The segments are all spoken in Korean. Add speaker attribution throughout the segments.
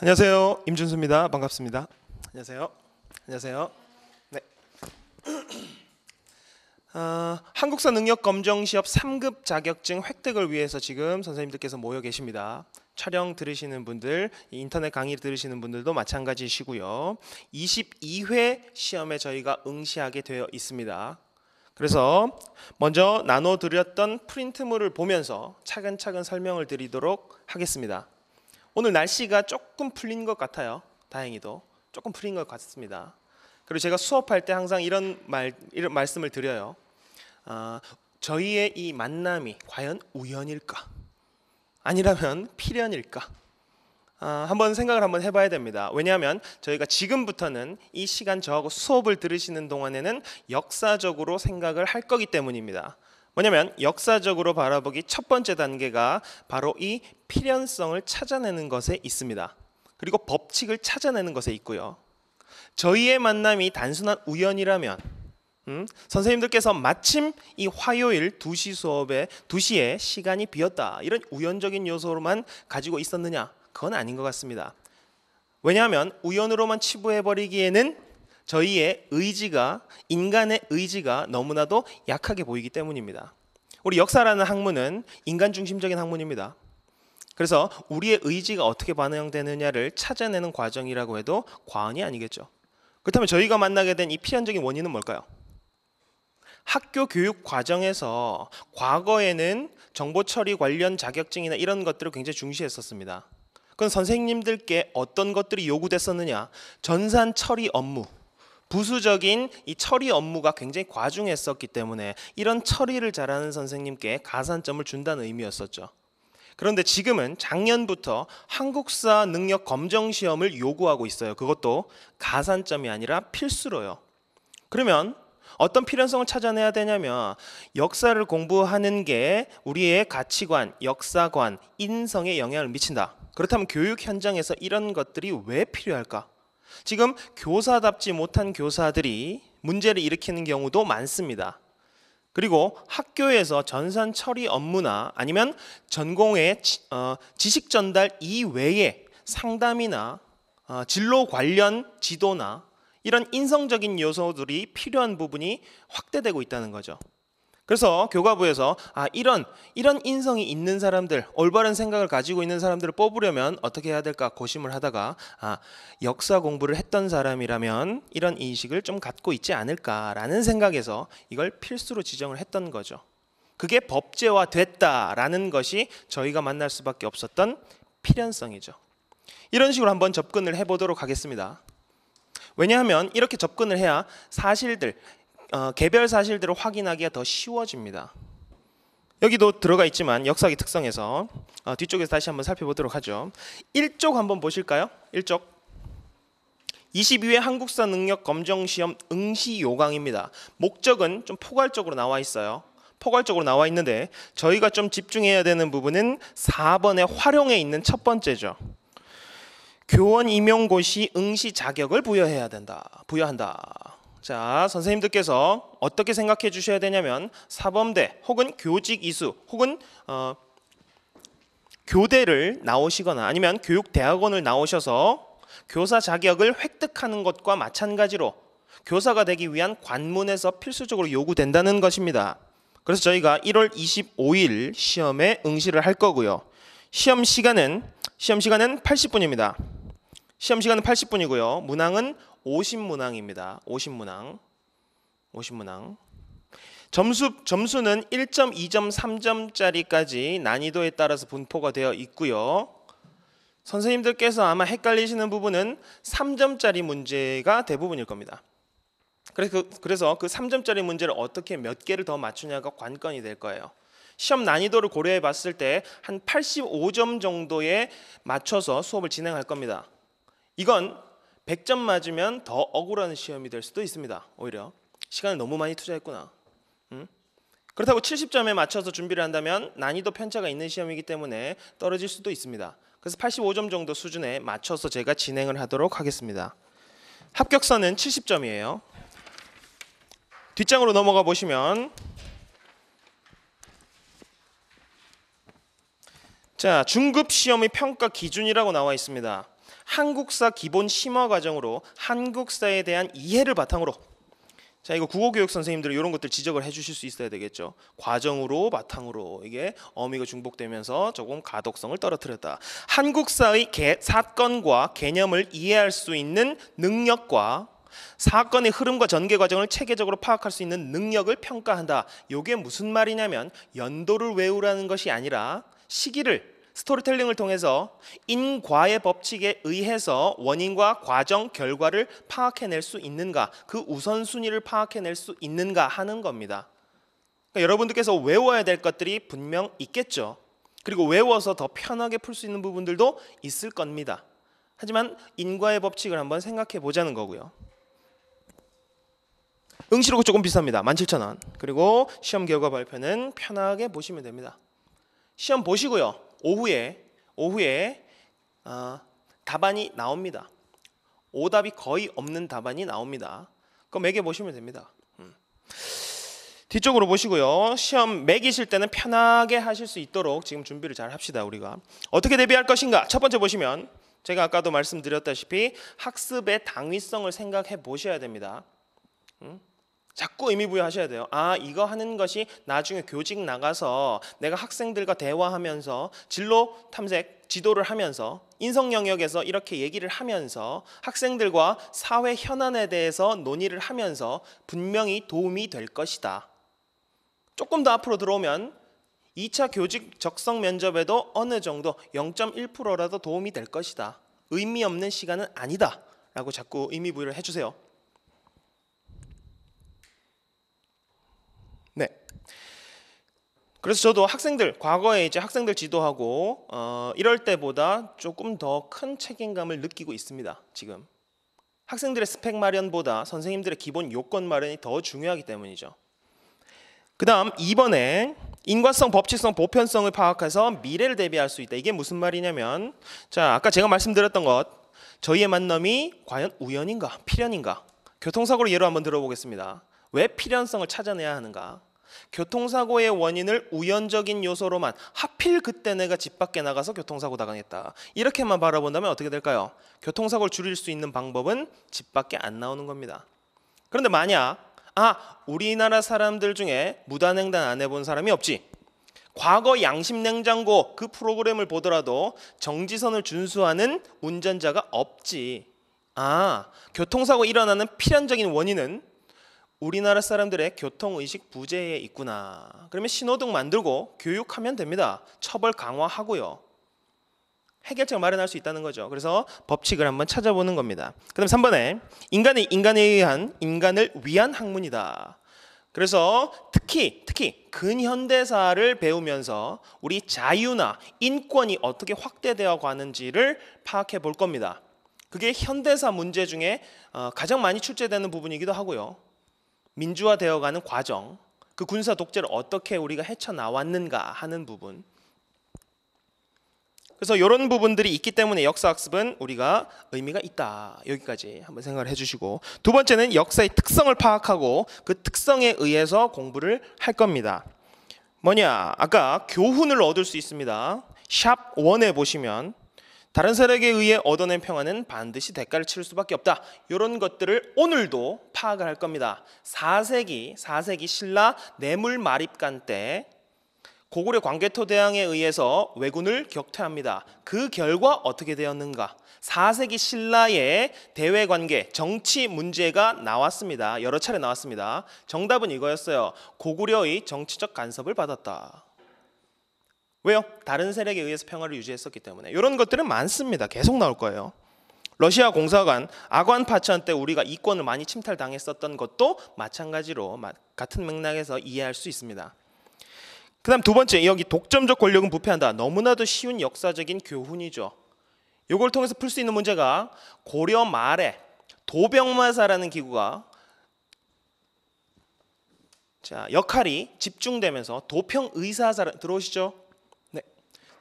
Speaker 1: 안녕하세요. 임준수입니다. 반갑습니다. 안녕하세요. 안녕하세요. 네. 아, 한국사 능력 검정 시험 3급 자격증 획득을 위해서 지금 선생님들께서 모여 계십니다. 촬영 들으시는 분들, 인터넷 강의 들으시는 분들도 마찬가지시고요. 22회 시험에 저희가 응시하게 되어 있습니다. 그래서 먼저 나눠드렸던 프린트물을 보면서 차근차근 설명을 드리도록 하겠습니다. 오늘 날씨가 조금 풀린 것 같아요. 다행히도 조금 풀린 것 같습니다. 그리고 제가 수업할 때 항상 이런 말 이런 말씀을 드려요. 어, 저희의 이 만남이 과연 우연일까? 아니라면 필연일까? 어, 한번 생각을 한번 해봐야 됩니다. 왜냐하면 저희가 지금부터는 이 시간 저하고 수업을 들으시는 동안에는 역사적으로 생각을 할 거기 때문입니다. 뭐냐면 역사적으로 바라보기 첫 번째 단계가 바로 이 필연성을 찾아내는 것에 있습니다. 그리고 법칙을 찾아내는 것에 있고요. 저희의 만남이 단순한 우연이라면 음? 선생님들께서 마침 이 화요일 2시 수업에 2시에 시간이 비었다. 이런 우연적인 요소로만 가지고 있었느냐? 그건 아닌 것 같습니다. 왜냐하면 우연으로만 치부해버리기에는 저희의 의지가 인간의 의지가 너무나도 약하게 보이기 때문입니다. 우리 역사라는 학문은 인간 중심적인 학문입니다. 그래서 우리의 의지가 어떻게 반영되느냐를 찾아내는 과정이라고 해도 과언이 아니겠죠. 그렇다면 저희가 만나게 된 이 필연적인 원인은 뭘까요? 학교 교육 과정에서 과거에는 정보 처리 관련 자격증이나 이런 것들을 굉장히 중시했었습니다. 그건 선생님들께 어떤 것들이 요구됐었느냐? 전산 처리 업무. 부수적인 이 처리 업무가 굉장히 과중했었기 때문에 이런 처리를 잘하는 선생님께 가산점을 준다는 의미였었죠. 그런데 지금은 작년부터 한국사 능력 검정 시험을 요구하고 있어요. 그것도 가산점이 아니라 필수로요. 그러면 어떤 필연성을 찾아내야 되냐면 역사를 공부하는 게 우리의 가치관, 역사관, 인성에 영향을 미친다. 그렇다면 교육 현장에서 이런 것들이 왜 필요할까? 지금 교사답지 못한 교사들이 문제를 일으키는 경우도 많습니다. 그리고 학교에서 전산 처리 업무나 아니면 전공의 어, 지식 전달 이외에 상담이나 어, 진로 관련 지도나 이런 인성적인 요소들이 필요한 부분이 확대되고 있다는 거죠. 그래서 교과부에서 아 이런 이런 인성이 있는 사람들 올바른 생각을 가지고 있는 사람들을 뽑으려면 어떻게 해야 될까 고심을 하다가 아 역사 공부를 했던 사람이라면 이런 인식을 좀 갖고 있지 않을까라는 생각에서 이걸 필수로 지정을 했던 거죠. 그게 법제화 됐다라는 것이 저희가 만날 수밖에 없었던 필연성이죠. 이런 식으로 한번 접근을 해보도록 하겠습니다. 왜냐하면 이렇게 접근을 해야 사실들 어, 개별 사실들을 확인하기가 더 쉬워집니다. 여기도 들어가 있지만 역사기 특성에서 어, 뒤쪽에서 다시 한번 살펴보도록 하죠. 1쪽 한번 보실까요? 1쪽 22회 한국사 능력 검정 시험 응시 요강입니다. 목적은 좀 포괄적으로 나와 있어요. 포괄적으로 나와 있는데 저희가 좀 집중해야 되는 부분은 4번의 활용에 있는 첫 번째죠. 교원 임용고시 응시 자격을 부여해야 된다. 부여한다. 자, 선생님들께서 어떻게 생각해 주셔야 되냐면 사범대 혹은 교직 이수 혹은 어, 교대를 나오시거나 아니면 교육대학원을 나오셔서 교사 자격을 획득하는 것과 마찬가지로 교사가 되기 위한 관문에서 필수적으로 요구된다는 것입니다. 그래서 저희가 1월 25일 시험에 응시를 할 거고요. 시험 시간은 시험 시간은 80분입니다. 시험 시간은 80분이고요. 문항은 50문항입니다. 50문항. 50문항. 점수 점수는 1.2점, 3점짜리까지 난이도에 따라서 분포가 되어 있고요. 선생님들께서 아마 헷갈리시는 부분은 3점짜리 문제가 대부분일 겁니다. 그래서 그, 그래서 그 3점짜리 문제를 어떻게 몇 개를 더 맞추냐가 관건이 될 거예요. 시험 난이도를 고려해 봤을 때 한 85점 정도에 맞춰서 수업을 진행할 겁니다. 이건 100점 맞으면 더 억울한 시험이 될 수도 있습니다. 오히려 시간을 너무 많이 투자했구나. 음? 그렇다고 70점에 맞춰서 준비를 한다면 난이도 편차가 있는 시험이기 때문에 떨어질 수도 있습니다. 그래서 85점 정도 수준에 맞춰서 제가 진행을 하도록 하겠습니다. 합격선은 70점이에요. 뒷장으로 넘어가 보시면 자, 중급 시험의 평가 기준이라고 나와 있습니다. 한국사 기본 심화 과정으로 한국사에 대한 이해를 바탕으로 자 이거 국어교육 선생님들 은 이런 것들 지적을 해주실 수 있어야 되겠죠 과정으로 바탕으로 이게 어미가 중복되면서 조금 가독성을 떨어뜨렸다 한국사의 개, 사건과 개념을 이해할 수 있는 능력과 사건의 흐름과 전개 과정을 체계적으로 파악할 수 있는 능력을 평가한다. 이게 무슨 말이냐면 연도를 외우라는 것이 아니라 시기를 스토리텔링을 통해서 인과의 법칙에 의해서 원인과 과정, 결과를 파악해낼 수 있는가, 그 우선순위를 파악해낼 수 있는가 하는 겁니다. 그러니까 여러분들께서 외워야 될 것들이 분명 있겠죠. 그리고 외워서 더 편하게 풀 수 있는 부분들도 있을 겁니다. 하지만 인과의 법칙을 한번 생각해 보자는 거고요. 응시록은 조금 비쌉니다. 17,000원. 그리고 시험 결과 발표는 편하게 보시면 됩니다. 시험 보시고요. 오후에 오후에 어, 답안이 나옵니다. 오답이 거의 없는 답안이 나옵니다. 그거 매겨 보시면 됩니다. 음. 뒤쪽으로 보시고요. 시험 매기실 때는 편하게 하실 수 있도록 지금 준비를 잘 합시다 우리가. 어떻게 대비할 것인가? 첫 번째 보시면 제가 아까도 말씀드렸다시피 학습의 당위성을 생각해 보셔야 됩니다. 음? 자꾸 의미 부여하셔야 돼요. 아, 이거 하는 것이 나중에 교직 나가서 내가 학생들과 대화하면서 진로 탐색 지도를 하면서 인성 영역에서 이렇게 얘기를 하면서 학생들과 사회 현안에 대해서 논의를 하면서 분명히 도움이 될 것이다. 조금 더 앞으로 들어오면 2차 교직 적성 면접에도 어느 정도 0.1%라도 도움이 될 것이다. 의미 없는 시간은 아니다. 라고 자꾸 의미 부여를 해주세요. 그래서 저도 학생들 과거에 이제 학생들 지도하고 어, 이럴 때보다 조금 더 큰 책임감을 느끼고 있습니다. 지금 학생들의 스펙 마련보다 선생님들의 기본 요건 마련이 더 중요하기 때문이죠. 그다음 이번에 인과성, 법칙성, 보편성을 파악해서 미래를 대비할 수 있다. 이게 무슨 말이냐면 자, 아까 제가 말씀드렸던 것 저희의 만남이 과연 우연인가, 필연인가? 교통사고를 예로 한번 들어보겠습니다. 왜 필연성을 찾아내야 하는가? 교통사고의 원인을 우연적인 요소로만 하필 그때 내가 집 밖에 나가서 교통사고 당했다. 이렇게만 바라본다면 어떻게 될까요? 교통사고를 줄일 수 있는 방법은 집 밖에 안 나오는 겁니다. 그런데 만약 아 우리나라 사람들 중에 무단횡단 안 해본 사람이 없지. 과거 양심 냉장고 그 프로그램을 보더라도 정지선을 준수하는 운전자가 없지. 아, 교통사고 일어나는 필연적인 원인은 우리나라 사람들의 교통의식 부재에 있구나. 그러면 신호등 만들고 교육하면 됩니다. 처벌 강화하고요. 해결책을 마련할 수 있다는 거죠. 그래서 법칙을 한번 찾아보는 겁니다. 그 다음 3번에 인간의 인간에 의한 인간을 위한 학문이다. 그래서 특히 특히 근현대사를 배우면서 우리 자유나 인권이 어떻게 확대되어 가는지를 파악해 볼 겁니다. 그게 현대사 문제 중에 어, 가장 많이 출제되는 부분이기도 하고요. 민주화되어가는 과정, 그 군사 독재를 어떻게 우리가 헤쳐나왔는가 하는 부분. 그래서 이런 부분들이 있기 때문에 역사학습은 우리가 의미가 있다. 여기까지 한번 생각을 해주시고 두 번째는 역사의 특성을 파악하고 그 특성에 의해서 공부를 할 겁니다. 뭐냐? 아까 교훈을 얻을 수 있습니다. 샵 1에 보시면 다른 사람에게 의해 얻어낸 평화는 반드시 대가를 치를 수밖에 없다. 이런 것들을 오늘도 파악을 할 겁니다. 4세기, 4세기 신라 뇌물 마립간 때 고구려 광개토 대왕에 의해서 왜군을 격퇴합니다. 그 결과 어떻게 되었는가? 4세기 신라의 대외 관계, 정치 문제가 나왔습니다. 여러 차례 나왔습니다. 정답은 이거였어요. 고구려의 정치적 간섭을 받았다. 왜요? 다른 세력에 의해서 평화를 유지했었기 때문에 이런 것들은 많습니다. 계속 나올 거예요. 러시아 공사관 아관 파천 때 우리가 이권을 많이 침탈당했었던 것도 마찬가지로 같은 맥락에서 이해할 수 있습니다. 그다음 두 번째 여기 독점적 권력은 부패한다. 너무나도 쉬운 역사적인 교훈이죠. 이걸 통해서 풀 수 있는 문제가 고려 말에 도병마사라는 기구가 자 역할이 집중되면서 도평 의사사 들어오시죠?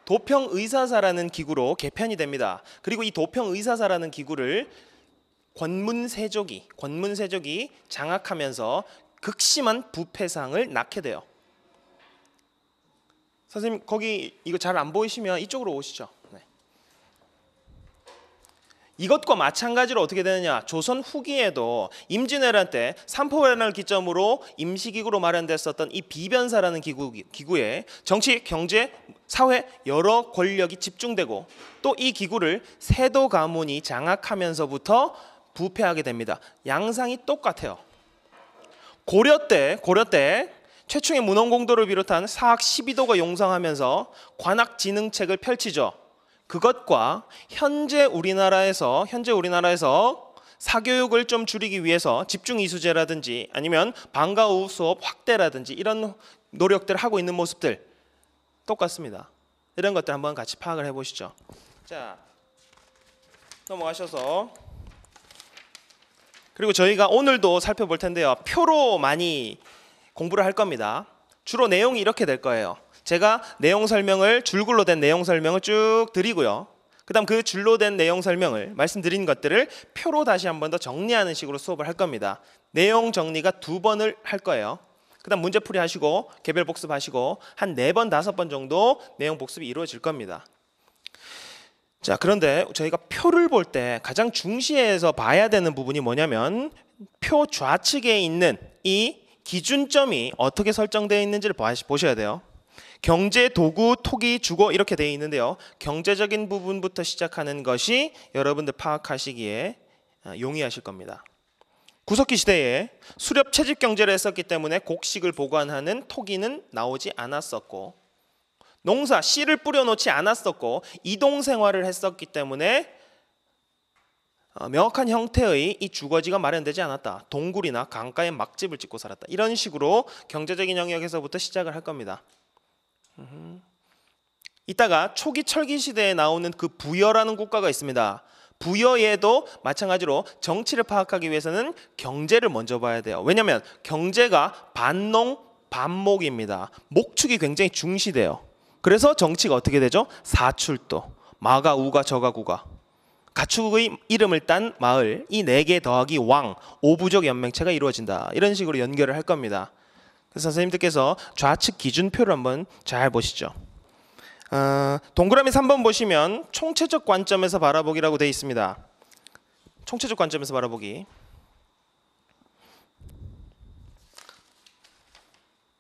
Speaker 1: 도평 의사사라는 기구로 개편이 됩니다. 그리고 이 도평 의사사라는 기구를 권문세족이 권문세족이 장악하면서 극심한 부패상을 낳게 돼요. 선생님 거기 이거 잘 안 보이시면 이쪽으로 오시죠. 이것과 마찬가지로 어떻게 되느냐 조선 후기에도 임진왜란 때 삼포회란을 기점으로 임시기구로 마련됐었던 이 비변사라는 기구, 기구에 정치, 경제, 사회 여러 권력이 집중되고 또 이 기구를 세도 가문이 장악하면서부터 부패하게 됩니다. 양상이 똑같아요. 고려 때 고려 때 최충의 문헌공도를 비롯한 사학 12도가 용성하면서 관악진흥책을 펼치죠. 그것과 현재 우리나라에서 현재 우리나라에서 사교육을 좀 줄이기 위해서 집중 이수제라든지 아니면 방과 후 수업 확대라든지 이런 노력들을 하고 있는 모습들 똑같습니다. 이런 것들 한번 같이 파악을 해 보시죠. 자. 넘어가셔서 그리고 저희가 오늘도 살펴볼 텐데요. 표로 많이 공부를 할 겁니다. 주로 내용이 이렇게 될 거예요. 제가 내용 설명을 줄글로 된 내용 설명을 쭉 드리고요. 그다음 그 줄로 된 내용 설명을 말씀드린 것들을 표로 다시 한 번 더 정리하는 식으로 수업을 할 겁니다. 내용 정리가 두 번을 할 거예요. 그다음 문제 풀이 하시고 개별 복습 하시고 한 네 번 다섯 번 정도 내용 복습이 이루어질 겁니다. 자 그런데 저희가 표를 볼 때 가장 중시해서 봐야 되는 부분이 뭐냐면 표 좌측에 있는 이 기준점이 어떻게 설정되어 있는지를 보셔야 돼요. 경제, 도구, 토기, 주거 이렇게 되어 있는데요. 경제적인 부분부터 시작하는 것이 여러분들 파악하시기에 아, 용이하실 겁니다. 구석기 시대에 수렵 채집 경제를 했었기 때문에 곡식을 보관하는 토기는 나오지 않았었고 농사 씨를 뿌려놓지 않았었고 이동 생활을 했었기 때문에 어, 명확한 형태의 이 주거지가 마련되지 않았다. 동굴이나 강가에 막집을 짓고 살았다. 이런 식으로 경제적인 영역에서부터 시작을 할 겁니다. 이따가 초기 철기 시대에 나오는 그 부여라는 국가가 있습니다. 부여에도 마찬가지로 정치를 파악하기 위해서는 경제를 먼저 봐야 돼요. 왜냐하면 경제가 반농 반목입니다. 목축이 굉장히 중시돼요. 그래서 정치가 어떻게 되죠? 사출도 마가 우가 저가 구가 가축의 이름을 딴 마을 이 네 개 더하기 왕 오부족 연맹체가 이루어진다. 이런 식으로 연결을 할 겁니다. 그래서 선생님들께서 좌측 기준표를 한번 잘 보시죠. 어, 동그라미 3번 보시면 총체적 관점에서 바라보기라고 되어 있습니다. 총체적 관점에서 바라보기.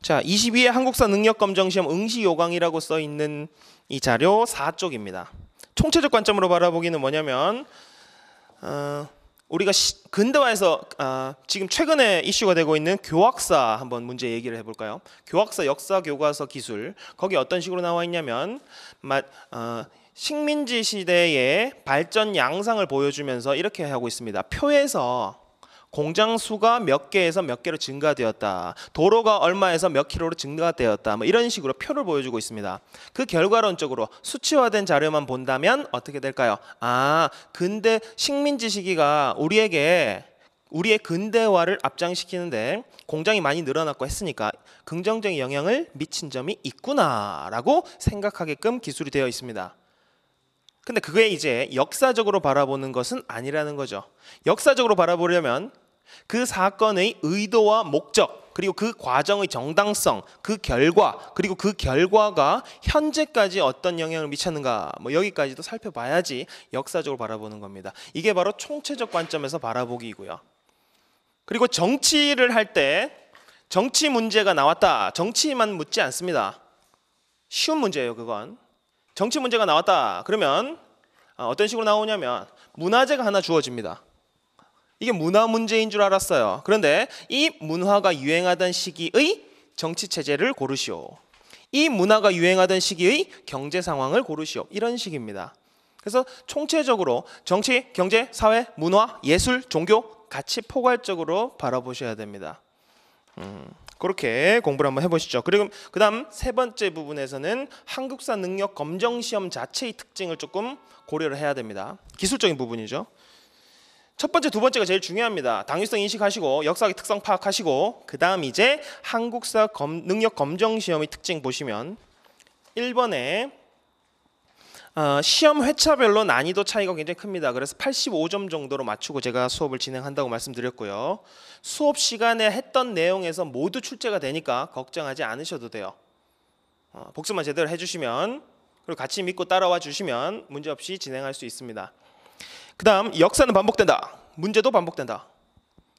Speaker 1: 자, 22회 한국사 능력 검정 시험 응시 요강이라고 써 있는 이 자료 4쪽입니다. 총체적 관점으로 바라보기는 뭐냐면 어, 우리가 근대화에서 아, 지금 최근에 이슈가 되고 있는 교학사 한번 문제 얘기를 해볼까요? 교학사 역사 교과서 기술 거기 어떤 식으로 나와 있냐면 어, 식민지 시대의 발전 양상을 보여주면서 이렇게 하고 있습니다. 표에서 공장 수가 몇 개에서 몇 개로 증가되었다. 도로가 얼마에서 몇 킬로로 증가되었다. 뭐 이런 식으로 표를 보여주고 있습니다. 그 결과론적으로 수치화된 자료만 본다면 어떻게 될까요? 아, 근데 식민지 시기가 우리에게 우리의 근대화를 앞장시키는데 공장이 많이 늘어났고 했으니까 긍정적인 영향을 미친 점이 있구나라고 생각하게끔 기술이 되어 있습니다. 근데 그게 이제 역사적으로 바라보는 것은 아니라는 거죠. 역사적으로 바라보려면 그 사건의 의도와 목적, 그리고 그 과정의 정당성, 그 결과, 그리고 그 결과가 현재까지 어떤 영향을 미쳤는가, 뭐 여기까지도 살펴봐야지 역사적으로 바라보는 겁니다. 이게 바로 총체적 관점에서 바라보기이고요. 그리고 정치를 할 때 정치 문제가 나왔다. 정치만 묻지 않습니다. 쉬운 문제예요, 그건. 정치 문제가 나왔다. 그러면 아, 어떤 식으로 나오냐면 문화재가 하나 주어집니다. 이게 문화 문제인 줄 알았어요. 그런데 이 문화가 유행하던 시기의 정치 체제를 고르시오. 이 문화가 유행하던 시기의 경제 상황을 고르시오. 이런 식입니다. 그래서 총체적으로 정치, 경제, 사회, 문화, 예술, 종교 같이 포괄적으로 바라보셔야 됩니다. 음. 그렇게 공부를 한번 해보시죠. 그리고 그다음 세 번째 부분에서는 한국사 능력 검정 시험 자체의 특징을 조금 고려를 해야 됩니다. 기술적인 부분이죠. 첫 번째, 두 번째가 제일 중요합니다. 당위성 인식하시고 역사의 학 특성 파악하시고 그다음 이제 한국사 검, 능력 검정 시험의 특징 보시면 1번에 어, 시험 회차별로 난이도 차이가 굉장히 큽니다. 그래서 85점 정도로 맞추고 제가 수업을 진행한다고 말씀드렸고요. 수업 시간에 했던 내용에서 모두 출제가 되니까 걱정하지 않으셔도 돼요. 어, 복습만 제대로 해주시면 그리고 같이 믿고 따라와 주시면 문제없이 진행할 수 있습니다. 그 다음 역사는 반복된다. 문제도 반복된다.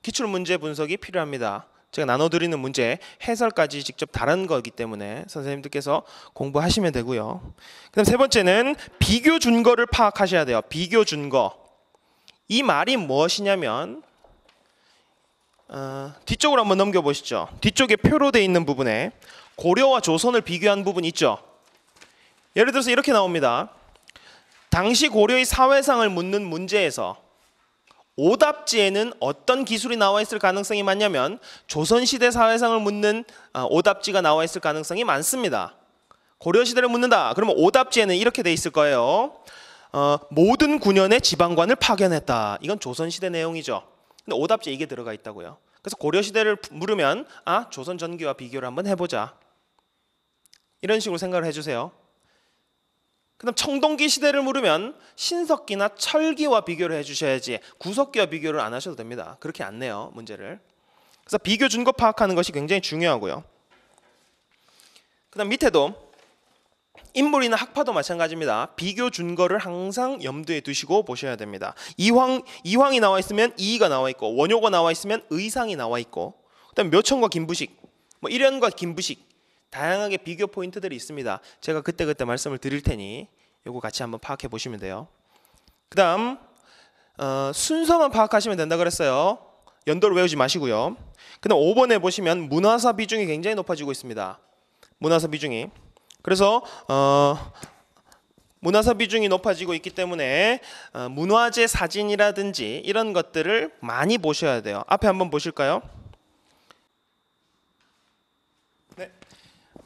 Speaker 1: 기출문제 분석이 필요합니다. 제가 나눠드리는 문제 해설까지 직접 다른 거기 때문에 선생님들께서 공부하시면 되고요. 그다음 세 번째는 비교 준거를 파악하셔야 돼요. 비교 준거 이 말이 무엇이냐면 어, 뒤쪽으로 한번 넘겨보시죠. 뒤쪽에 표로 돼 있는 부분에 고려와 조선을 비교한 부분 있죠. 예를 들어서 이렇게 나옵니다. 당시 고려의 사회상을 묻는 문제에서 오답지에는 어떤 기술이 나와 있을 가능성이 많냐면 조선시대 사회상을 묻는 아, 오답지가 나와 있을 가능성이 많습니다. 고려시대를 묻는다. 그러면 오답지에는 이렇게 돼 있을 거예요. 어, 모든 군현의 지방관을 파견했다. 이건 조선시대 내용이죠. 근데 오답지에 이게 들어가 있다고요. 그래서 고려시대를 물으면 아 조선 전기와 비교를 한번 해보자. 이런 식으로 생각을 해주세요. 그다음 청동기 시대를 물으면 신석기나 철기와 비교를 해주셔야지 구석기와 비교를 안 하셔도 됩니다. 그렇게 안 내요 문제를. 그래서 비교 준거 파악하는 것이 굉장히 중요하고요. 그다음 밑에도 인물이나 학파도 마찬가지입니다. 비교 준거를 항상 염두에 두시고 보셔야 됩니다. 이황 이황이 나와 있으면 이의가 나와 있고 원효가 나와 있으면 의상이 나와 있고 그다음 묘천과 김부식 뭐 일연과 김부식 다양하게 비교 포인트들이 있습니다. 제가 그때그때 말씀을 드릴 테니 이거 같이 한번 파악해 보시면 돼요. 그 다음 어, 순서만 파악하시면 된다 그랬어요. 연도를 외우지 마시고요. 그 다음 5번에 보시면 문화사 비중이 굉장히 높아지고 있습니다. 문화사 비중이. 그래서 어, 문화사 비중이 높아지고 있기 때문에 어, 문화재 사진이라든지 이런 것들을 많이 보셔야 돼요. 앞에 한번 보실까요?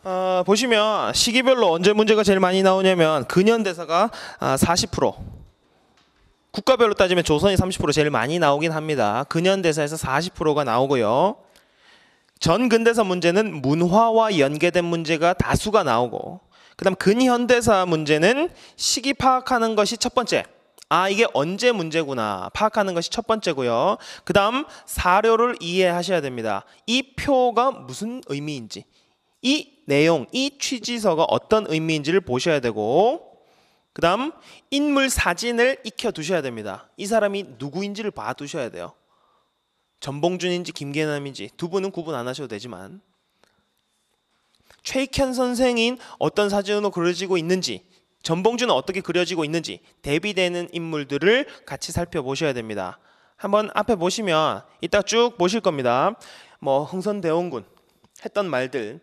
Speaker 1: 어, 보시면 시기별로 언제 문제가 제일 많이 나오냐면 근현대사가 아, 40% 국가별로 따지면 조선이 30% 제일 많이 나오긴 합니다. 근현대사에서 40%가 나오고요. 전근대사 문제는 문화와 연계된 문제가 다수가 나오고 그다음 근현대사 문제는 시기 파악하는 것이 첫 번째. 아 이게 언제 문제구나 파악하는 것이 첫 번째고요. 그 다음 사료를 이해하셔야 됩니다. 이 표가 무슨 의미인지 이 내용, 이 취지서가 어떤 의미인지를 보셔야 되고 그 다음 인물 사진을 익혀두셔야 됩니다. 이 사람이 누구인지를 봐두셔야 돼요. 전봉준인지 김계남인지 두 분은 구분 안 하셔도 되지만 최익현 선생인 어떤 사진으로 그려지고 있는지 전봉준은 어떻게 그려지고 있는지 대비되는 인물들을 같이 살펴보셔야 됩니다. 한번 앞에 보시면 이따 쭉 보실 겁니다. 뭐 흥선대원군 했던 말들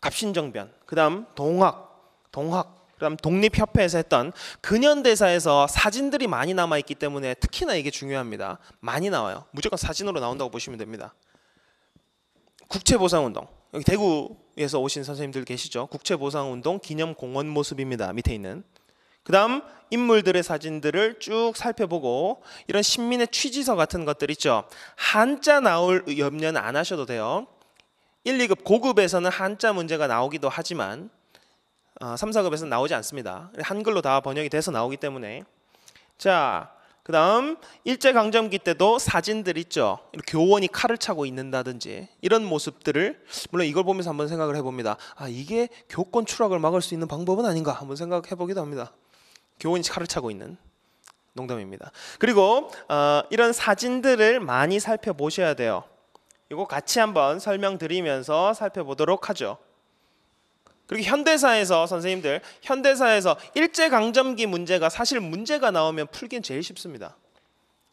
Speaker 1: 갑신정변, 그다음 동학, 동학, 그다음 독립협회에서 했던 근현대사에서 사진들이 많이 남아 있기 때문에 특히나 이게 중요합니다. 많이 나와요. 무조건 사진으로 나온다고 보시면 됩니다. 국채보상운동 여기 대구에서 오신 선생님들 계시죠? 국채보상운동 기념 공원 모습입니다. 밑에 있는 그 다음 인물들의 사진들을 쭉 살펴보고 이런 신민의 취지서 같은 것들 있죠. 한자 나올 염려는 안 하셔도 돼요. 1, 2급 고급에서는 한자 문제가 나오기도 하지만 3, 어, 4급에서는 나오지 않습니다. 한글로 다 번역이 돼서 나오기 때문에 자, 그 다음 일제강점기 때도 사진들 있죠. 교원이 칼을 차고 있는다든지 이런 모습들을 물론 이걸 보면서 한번 생각을 해봅니다. 아 이게 교권 추락을 막을 수 있는 방법은 아닌가 한번 생각해보기도 합니다. 교원이 칼을 차고 있는 농담입니다. 그리고 어, 이런 사진들을 많이 살펴보셔야 돼요. 이거 같이 한번 설명드리면서 살펴보도록 하죠. 그리고 현대사에서 선생님들 현대사에서 일제강점기 문제가 사실 문제가 나오면 풀긴 제일 쉽습니다.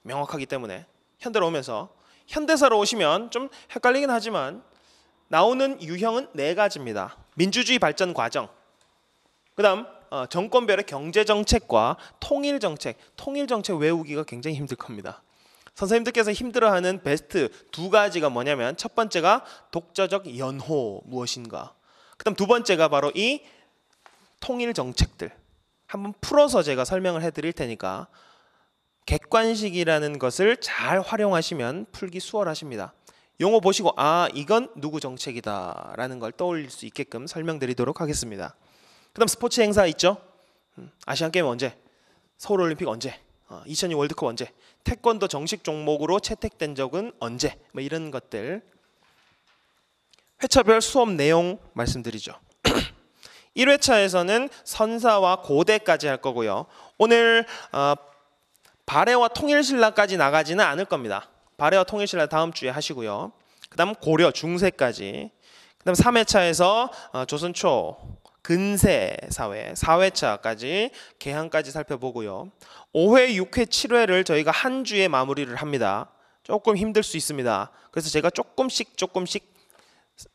Speaker 1: 명확하기 때문에 현대로 오면서 현대사로 오시면 좀 헷갈리긴 하지만 나오는 유형은 네 가지입니다. 민주주의 발전 과정 그 다음 어, 정권별의 경제정책과 통일정책 통일정책 외우기가 굉장히 힘들 겁니다. 선생님들께서 힘들어하는 베스트 두 가지가 뭐냐면 첫 번째가 독자적 연호 무엇인가 그다음 두 번째가 바로 이 통일 정책들 한번 풀어서 제가 설명을 해드릴 테니까 객관식이라는 것을 잘 활용하시면 풀기 수월하십니다. 용어 보시고 아 이건 누구 정책이다 라는 걸 떠올릴 수 있게끔 설명드리도록 하겠습니다. 그 다음 스포츠 행사 있죠? 음, 아시안게임 언제? 서울올림픽 언제? 2002 어, 월드컵 언제? 태권도 정식 종목으로 채택된 적은 언제? 뭐 이런 것들 회차별 수업 내용 말씀드리죠. 1회차에서는 선사와 고대까지 할 거고요. 오늘 어, 발해와 통일신라까지 나가지는 않을 겁니다. 발해와 통일신라 다음 주에 하시고요. 그 다음 고려, 중세까지. 그 다음 3회차에서 어, 조선초, 근세 사회, 사회차까지 개항까지 살펴보고요. 5회, 6회, 7회를 저희가 한 주에 마무리를 합니다. 조금 힘들 수 있습니다. 그래서 제가 조금씩 조금씩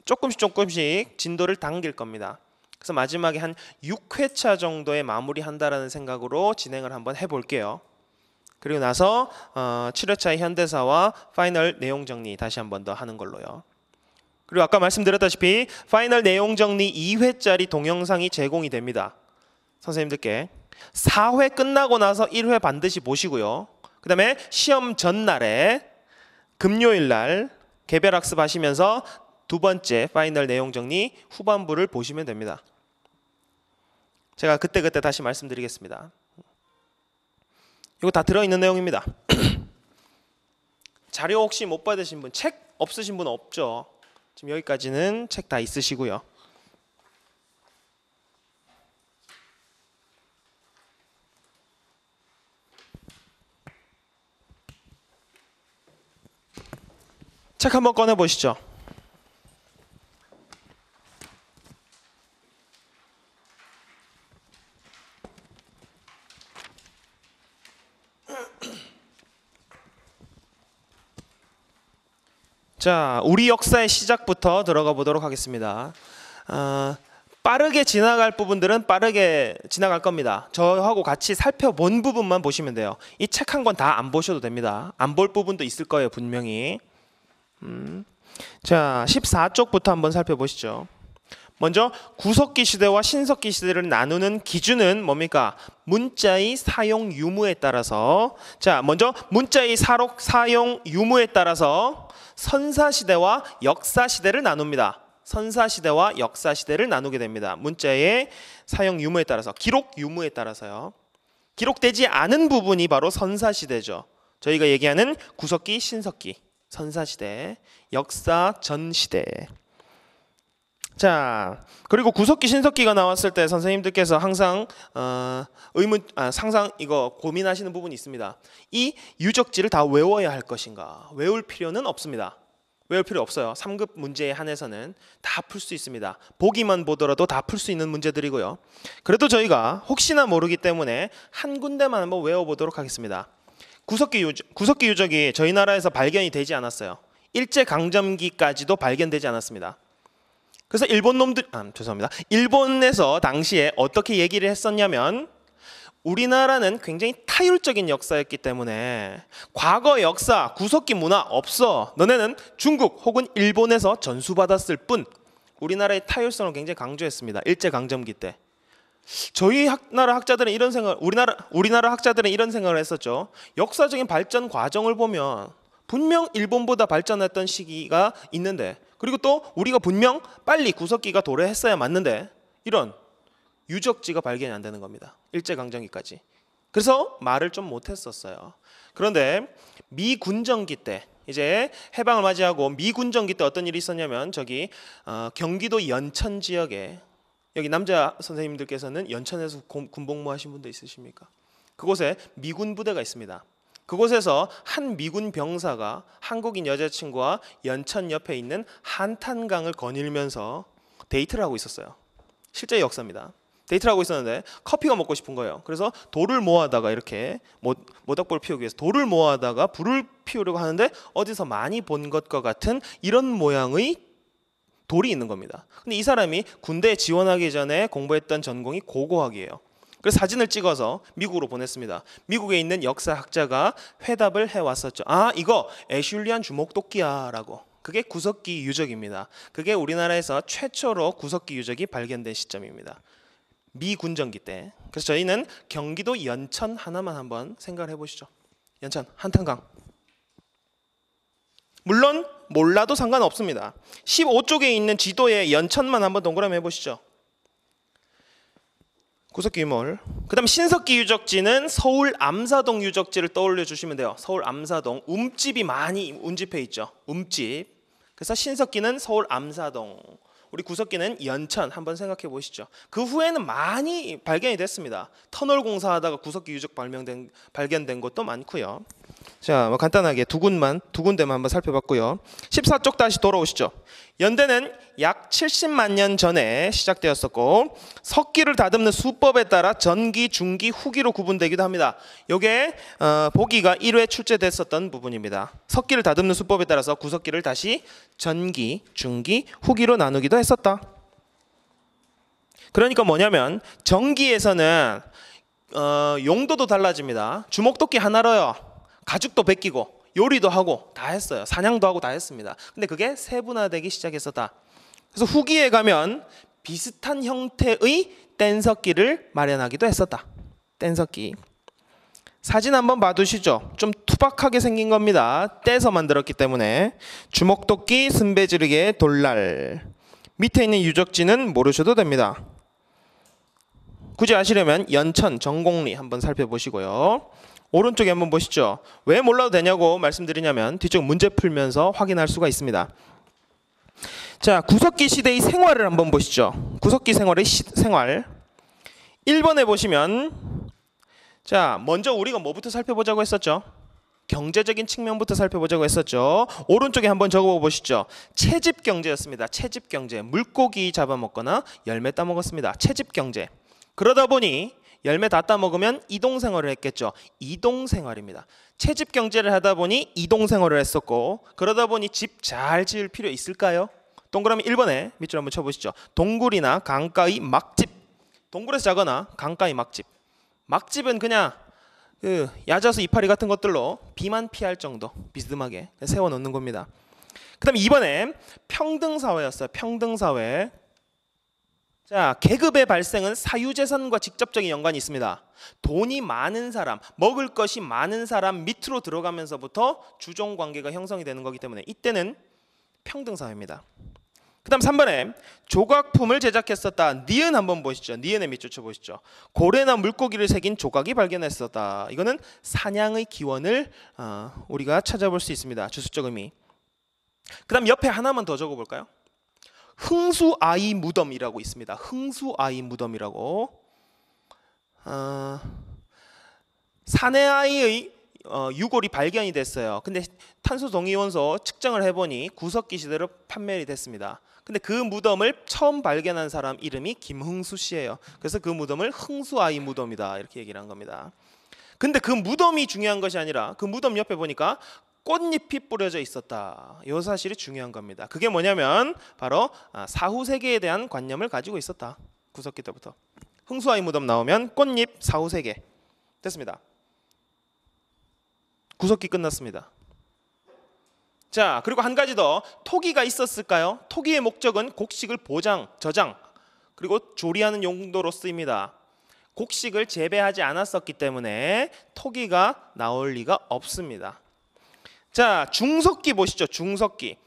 Speaker 1: 조금씩 조금씩 진도를 당길 겁니다. 그래서 마지막에 한 6회차 정도에 마무리한다라는 생각으로 진행을 한번 해볼게요. 그리고 나서 어, 7회차의 현대사와 파이널 내용 정리 다시 한번 더 하는 걸로요. 그리고 아까 말씀드렸다시피 파이널 내용 정리 2회짜리 동영상이 제공이 됩니다. 선생님들께 4회 끝나고 나서 1회 반드시 보시고요. 그 다음에 시험 전날에 금요일 날 개별 학습하시면서 두 번째 파이널 내용 정리 후반부를 보시면 됩니다. 제가 그때그때 그때 다시 말씀드리겠습니다. 이거 다 들어있는 내용입니다. 자료 혹시 못 받으신 분, 책 없으신 분 없죠? 지금 여기까지는 책 다 있으시고요. 책 한번 꺼내 보시죠. 자, 우리 역사의 시작부터 들어가 보도록 하겠습니다. 어, 빠르게 지나갈 부분들은 빠르게 지나갈 겁니다. 저하고 같이 살펴본 부분만 보시면 돼요. 이 책 한 권 다 안 보셔도 됩니다. 안 볼 부분도 있을 거예요, 분명히. 음. 자, 14쪽부터 한번 살펴보시죠. 먼저 구석기 시대와 신석기 시대를 나누는 기준은 뭡니까? 문자의 사용 유무에 따라서 자, 먼저 문자의 사록 사용 유무에 따라서 선사 시대와 역사 시대를 나눕니다. 선사 시대와 역사 시대를 나누게 됩니다. 문자의 사용 유무에 따라서 기록 유무에 따라서요. 기록되지 않은 부분이 바로 선사 시대죠. 저희가 얘기하는 구석기, 신석기, 선사 시대, 역사 전 시대. 자, 그리고 구석기 신석기가 나왔을 때 선생님들께서 항상 어, 의문, 아, 상상 이거 고민하시는 부분이 있습니다. 이 유적지를 다 외워야 할 것인가? 외울 필요는 없습니다. 외울 필요 없어요. 3급 문제에 한해서는 다 풀 수 있습니다. 보기만 보더라도 다 풀 수 있는 문제들이고요. 그래도 저희가 혹시나 모르기 때문에 한 군데만 한번 외워보도록 하겠습니다. 구석기 유적, 구석기 유적이 저희 나라에서 발견이 되지 않았어요. 일제 강점기까지도 발견되지 않았습니다. 그래서 일본 놈들 아, 죄송합니다. 일본에서 당시에 어떻게 얘기를 했었냐면 우리나라는 굉장히 타율적인 역사였기 때문에 과거 역사, 구석기 문화 없어. 너네는 중국 혹은 일본에서 전수받았을 뿐 우리나라의 타율성을 굉장히 강조했습니다. 일제 강점기 때. 저희 학, 나라 학자들은 이런 생각, 우리나라 우리나라 학자들은 이런 생각을 했었죠. 역사적인 발전 과정을 보면 분명 일본보다 발전했던 시기가 있는데 그리고 또 우리가 분명 빨리 구석기가 도래했어야 맞는데 이런 유적지가 발견이 안 되는 겁니다. 일제강점기까지. 그래서 말을 좀 못했었어요. 그런데 미군정기 때 이제 해방을 맞이하고 미군정기 때 어떤 일이 있었냐면 저기 어, 경기도 연천 지역에 여기 남자 선생님들께서는 연천에서 군복무 하신 분도 있으십니까? 그곳에 미군 부대가 있습니다. 그곳에서 한 미군 병사가 한국인 여자친구와 연천 옆에 있는 한탄강을 거닐면서 데이트를 하고 있었어요. 실제 역사입니다. 데이트를 하고 있었는데 커피가 먹고 싶은 거예요. 그래서 돌을 모아다가 이렇게 모, 닥불 피우기 위해서 돌을 모아다가 불을 피우려고 하는데 어디서 많이 본 것과 같은 이런 모양의 돌이 있는 겁니다. 근데 이 사람이 군대에 지원하기 전에 공부했던 전공이 고고학이에요. 그 사진을 찍어서 미국으로 보냈습니다. 미국에 있는 역사학자가 회답을 해왔었죠. 아 이거 애슐리안 주목도끼야라고. 그게 구석기 유적입니다. 그게 우리나라에서 최초로 구석기 유적이 발견된 시점입니다. 미 군정기 때. 그래서 저희는 경기도 연천 하나만 한번 생각을 해보시죠. 연천 한탄강. 물론 몰라도 상관없습니다. 15쪽에 있는 지도에 연천만 한번 동그라미 해보시죠. 구석기 유물. 그 다음 신석기 유적지는 서울 암사동 유적지를 떠올려 주시면 돼요. 서울 암사동. 움집이 많이 운집해 있죠. 움집. 그래서 신석기는 서울 암사동. 우리 구석기는 연천 한번 생각해 보시죠. 그 후에는 많이 발견이 됐습니다. 터널 공사하다가 구석기 유적 발명된, 발견된 것도 많고요. 자, 뭐 간단하게 두 군만 두 군데만 한번 살펴봤고요. 14쪽 다시 돌아오시죠. 연대는 약 70만 년 전에 시작되었었고 석기를 다듬는 수법에 따라 전기, 중기, 후기로 구분되기도 합니다. 요게 어, 보기가 1회 출제됐었던 부분입니다. 석기를 다듬는 수법에 따라서 구석기를 다시 전기, 중기, 후기로 나누기도 했었다. 그러니까 뭐냐면 전기에서는 어, 용도도 달라집니다. 주먹도끼 하나로요. 가죽도 벗기고 요리도 하고 다 했어요. 사냥도 하고 다 했습니다. 근데 그게 세분화되기 시작했었다. 그래서 후기에 가면 비슷한 형태의 뗀석기를 마련하기도 했었다. 뗀석기. 사진 한번 봐두시죠. 좀 투박하게 생긴 겁니다. 떼서 만들었기 때문에. 주먹도끼, 순배지르게 돌날. 밑에 있는 유적지는 모르셔도 됩니다. 굳이 아시려면 연천, 전곡리 한번 살펴보시고요. 오른쪽에 한번 보시죠. 왜 몰라도 되냐고 말씀드리냐면 뒤쪽 문제 풀면서 확인할 수가 있습니다. 자, 구석기 시대의 생활을 한번 보시죠. 구석기 생활의 시, 생활. 1번에 보시면 자, 먼저 우리가 뭐부터 살펴보자고 했었죠? 경제적인 측면부터 살펴보자고 했었죠. 오른쪽에 한번 적어 보시죠. 채집 경제였습니다. 채집 경제. 물고기 잡아먹거나 열매 따먹었습니다. 채집 경제. 그러다 보니 열매 다 따먹으면 이동생활을 했겠죠. 이동생활입니다. 채집 경제를 하다 보니 이동생활을 했었고 그러다 보니 집 잘 지을 필요 있을까요? 동그라미 1번에 밑줄 한번 쳐보시죠. 동굴이나 강가의 막집. 동굴에서 자거나 강가의 막집. 막집은 그냥 그 야자수 이파리 같은 것들로 비만 피할 정도 비스듬하게 세워놓는 겁니다. 그 다음에 이번에 평등사회였어요. 평등사회. 자, 계급의 발생은 사유재산과 직접적인 연관이 있습니다. 돈이 많은 사람, 먹을 것이 많은 사람 밑으로 들어가면서부터 주종 관계가 형성이 되는 거기 때문에 이때는 평등 사회입니다. 그다음 3번에 조각품을 제작했었다. 니은 한번 보시죠. 니은의 밑줄쳐 보시죠. 고래나 물고기를 새긴 조각이 발견했었다. 이거는 사냥의 기원을 어, 우리가 찾아볼 수 있습니다. 주술적 의미. 그다음 옆에 하나만 더 적어볼까요? 흥수 아이 무덤이라고 있습니다. 흥수 아이 무덤이라고. 어, 사내 아이의 어, 유골이 발견이 됐어요. 근데 탄소 동위원소 측정을 해보니 구석기 시대로 판매이 됐습니다. 근데 그 무덤을 처음 발견한 사람 이름이 김흥수 씨예요. 그래서 그 무덤을 흥수 아이 무덤이다 이렇게 얘기를 한 겁니다. 근데 그 무덤이 중요한 것이 아니라 그 무덤 옆에 보니까 꽃잎이 뿌려져 있었다. 이 사실이 중요한 겁니다. 그게 뭐냐면 바로 아, 사후 세계에 대한 관념을 가지고 있었다. 구석기 때부터 흥수아이 무덤 나오면 꽃잎 사후 세계 됐습니다. 구석기 끝났습니다. 자 그리고 한 가지 더 토기가 있었을까요? 토기의 목적은 곡식을 보장, 저장 그리고 조리하는 용도로 쓰입니다. 곡식을 재배하지 않았었기 때문에 토기가 나올 리가 없습니다. 자, 중석기 보시죠. 중석기.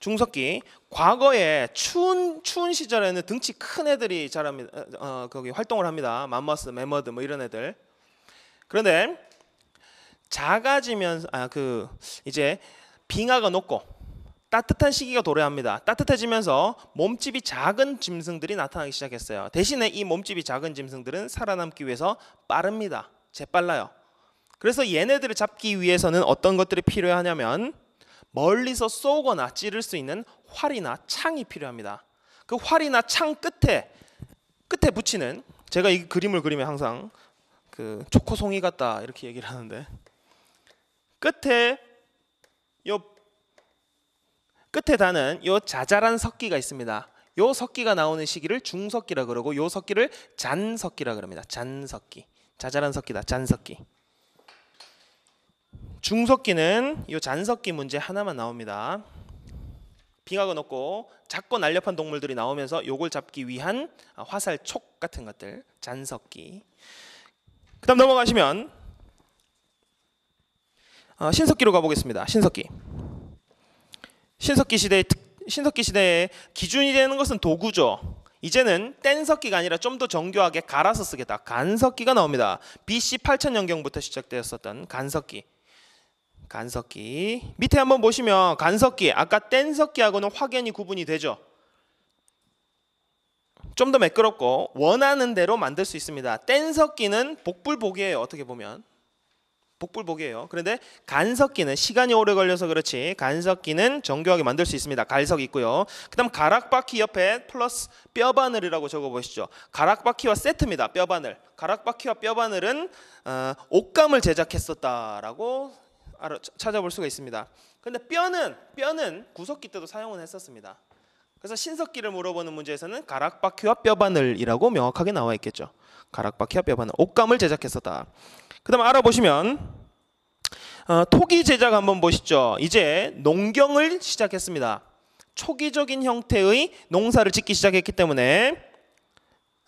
Speaker 1: 중석기. 과거에 추운 추운 시절에는 등치 큰 애들이 자랍니다. 어, 어 거기 활동을 합니다. 맘마스 메머드 뭐 이런 애들. 그런데 작아지면 아그 이제 빙하가 녹고 따뜻한 시기가 도래합니다. 따뜻해지면서 몸집이 작은 짐승들이 나타나기 시작했어요. 대신에 이 몸집이 작은 짐승들은 살아남기 위해서 빠릅니다. 재빨라요. 그래서 얘네들을 잡기 위해서는 어떤 것들이 필요하냐면 멀리서 쏘거나 찌를 수 있는 활이나 창이 필요합니다. 그 활이나 창 끝에 끝에 붙이는 제가 이 그림을 그리면 항상 그 초코송이 같다 이렇게 얘기를 하는데 끝에 요 끝에 다는 요 자잘한 석기가 있습니다. 요 석기가 나오는 시기를 중석기라 그러고 요 석기를 잔석기라 그럽니다. 잔석기. 자잘한 석기다. 잔석기. 중석기는 이 잔석기 문제 하나만 나옵니다. 빙하가 녹고 작고 날렵한 동물들이 나오면서 요걸 잡기 위한 화살촉 같은 것들 잔석기 그 다음 넘어가시면 어, 신석기로 가보겠습니다 신석기 신석기 시대의 특, 신석기 시대의 기준이 되는 것은 도구죠 이제는 뗀석기가 아니라 좀 더 정교하게 갈아서 쓰겠다 간석기가 나옵니다 BC 8000년경부터 시작되었었던 간석기 간석기. 밑에 한번 보시면 간석기, 아까 뗀석기하고는 확연히 구분이 되죠. 좀 더 매끄럽고 원하는 대로 만들 수 있습니다. 뗀석기는 복불복이에요. 어떻게 보면. 복불복이에요. 그런데 간석기는 시간이 오래 걸려서 그렇지 간석기는 정교하게 만들 수 있습니다. 갈석 있고요. 그 다음 가락바퀴 옆에 플러스 뼈바늘이라고 적어보시죠. 가락바퀴와 세트입니다. 뼈바늘. 가락바퀴와 뼈바늘은 어, 옷감을 제작했었다라고 알아, 찾아볼 수가 있습니다. 근데 뼈는 뼈는 구석기 때도 사용을 했었습니다. 그래서 신석기를 물어보는 문제에서는 가락바퀴와 뼈바늘이라고 명확하게 나와 있겠죠. 가락바퀴와 뼈바늘, 옷감을 제작했었다. 그다음 알아보시면 어, 토기 제작 한번 보시죠. 이제 농경을 시작했습니다. 초기적인 형태의 농사를 짓기 시작했기 때문에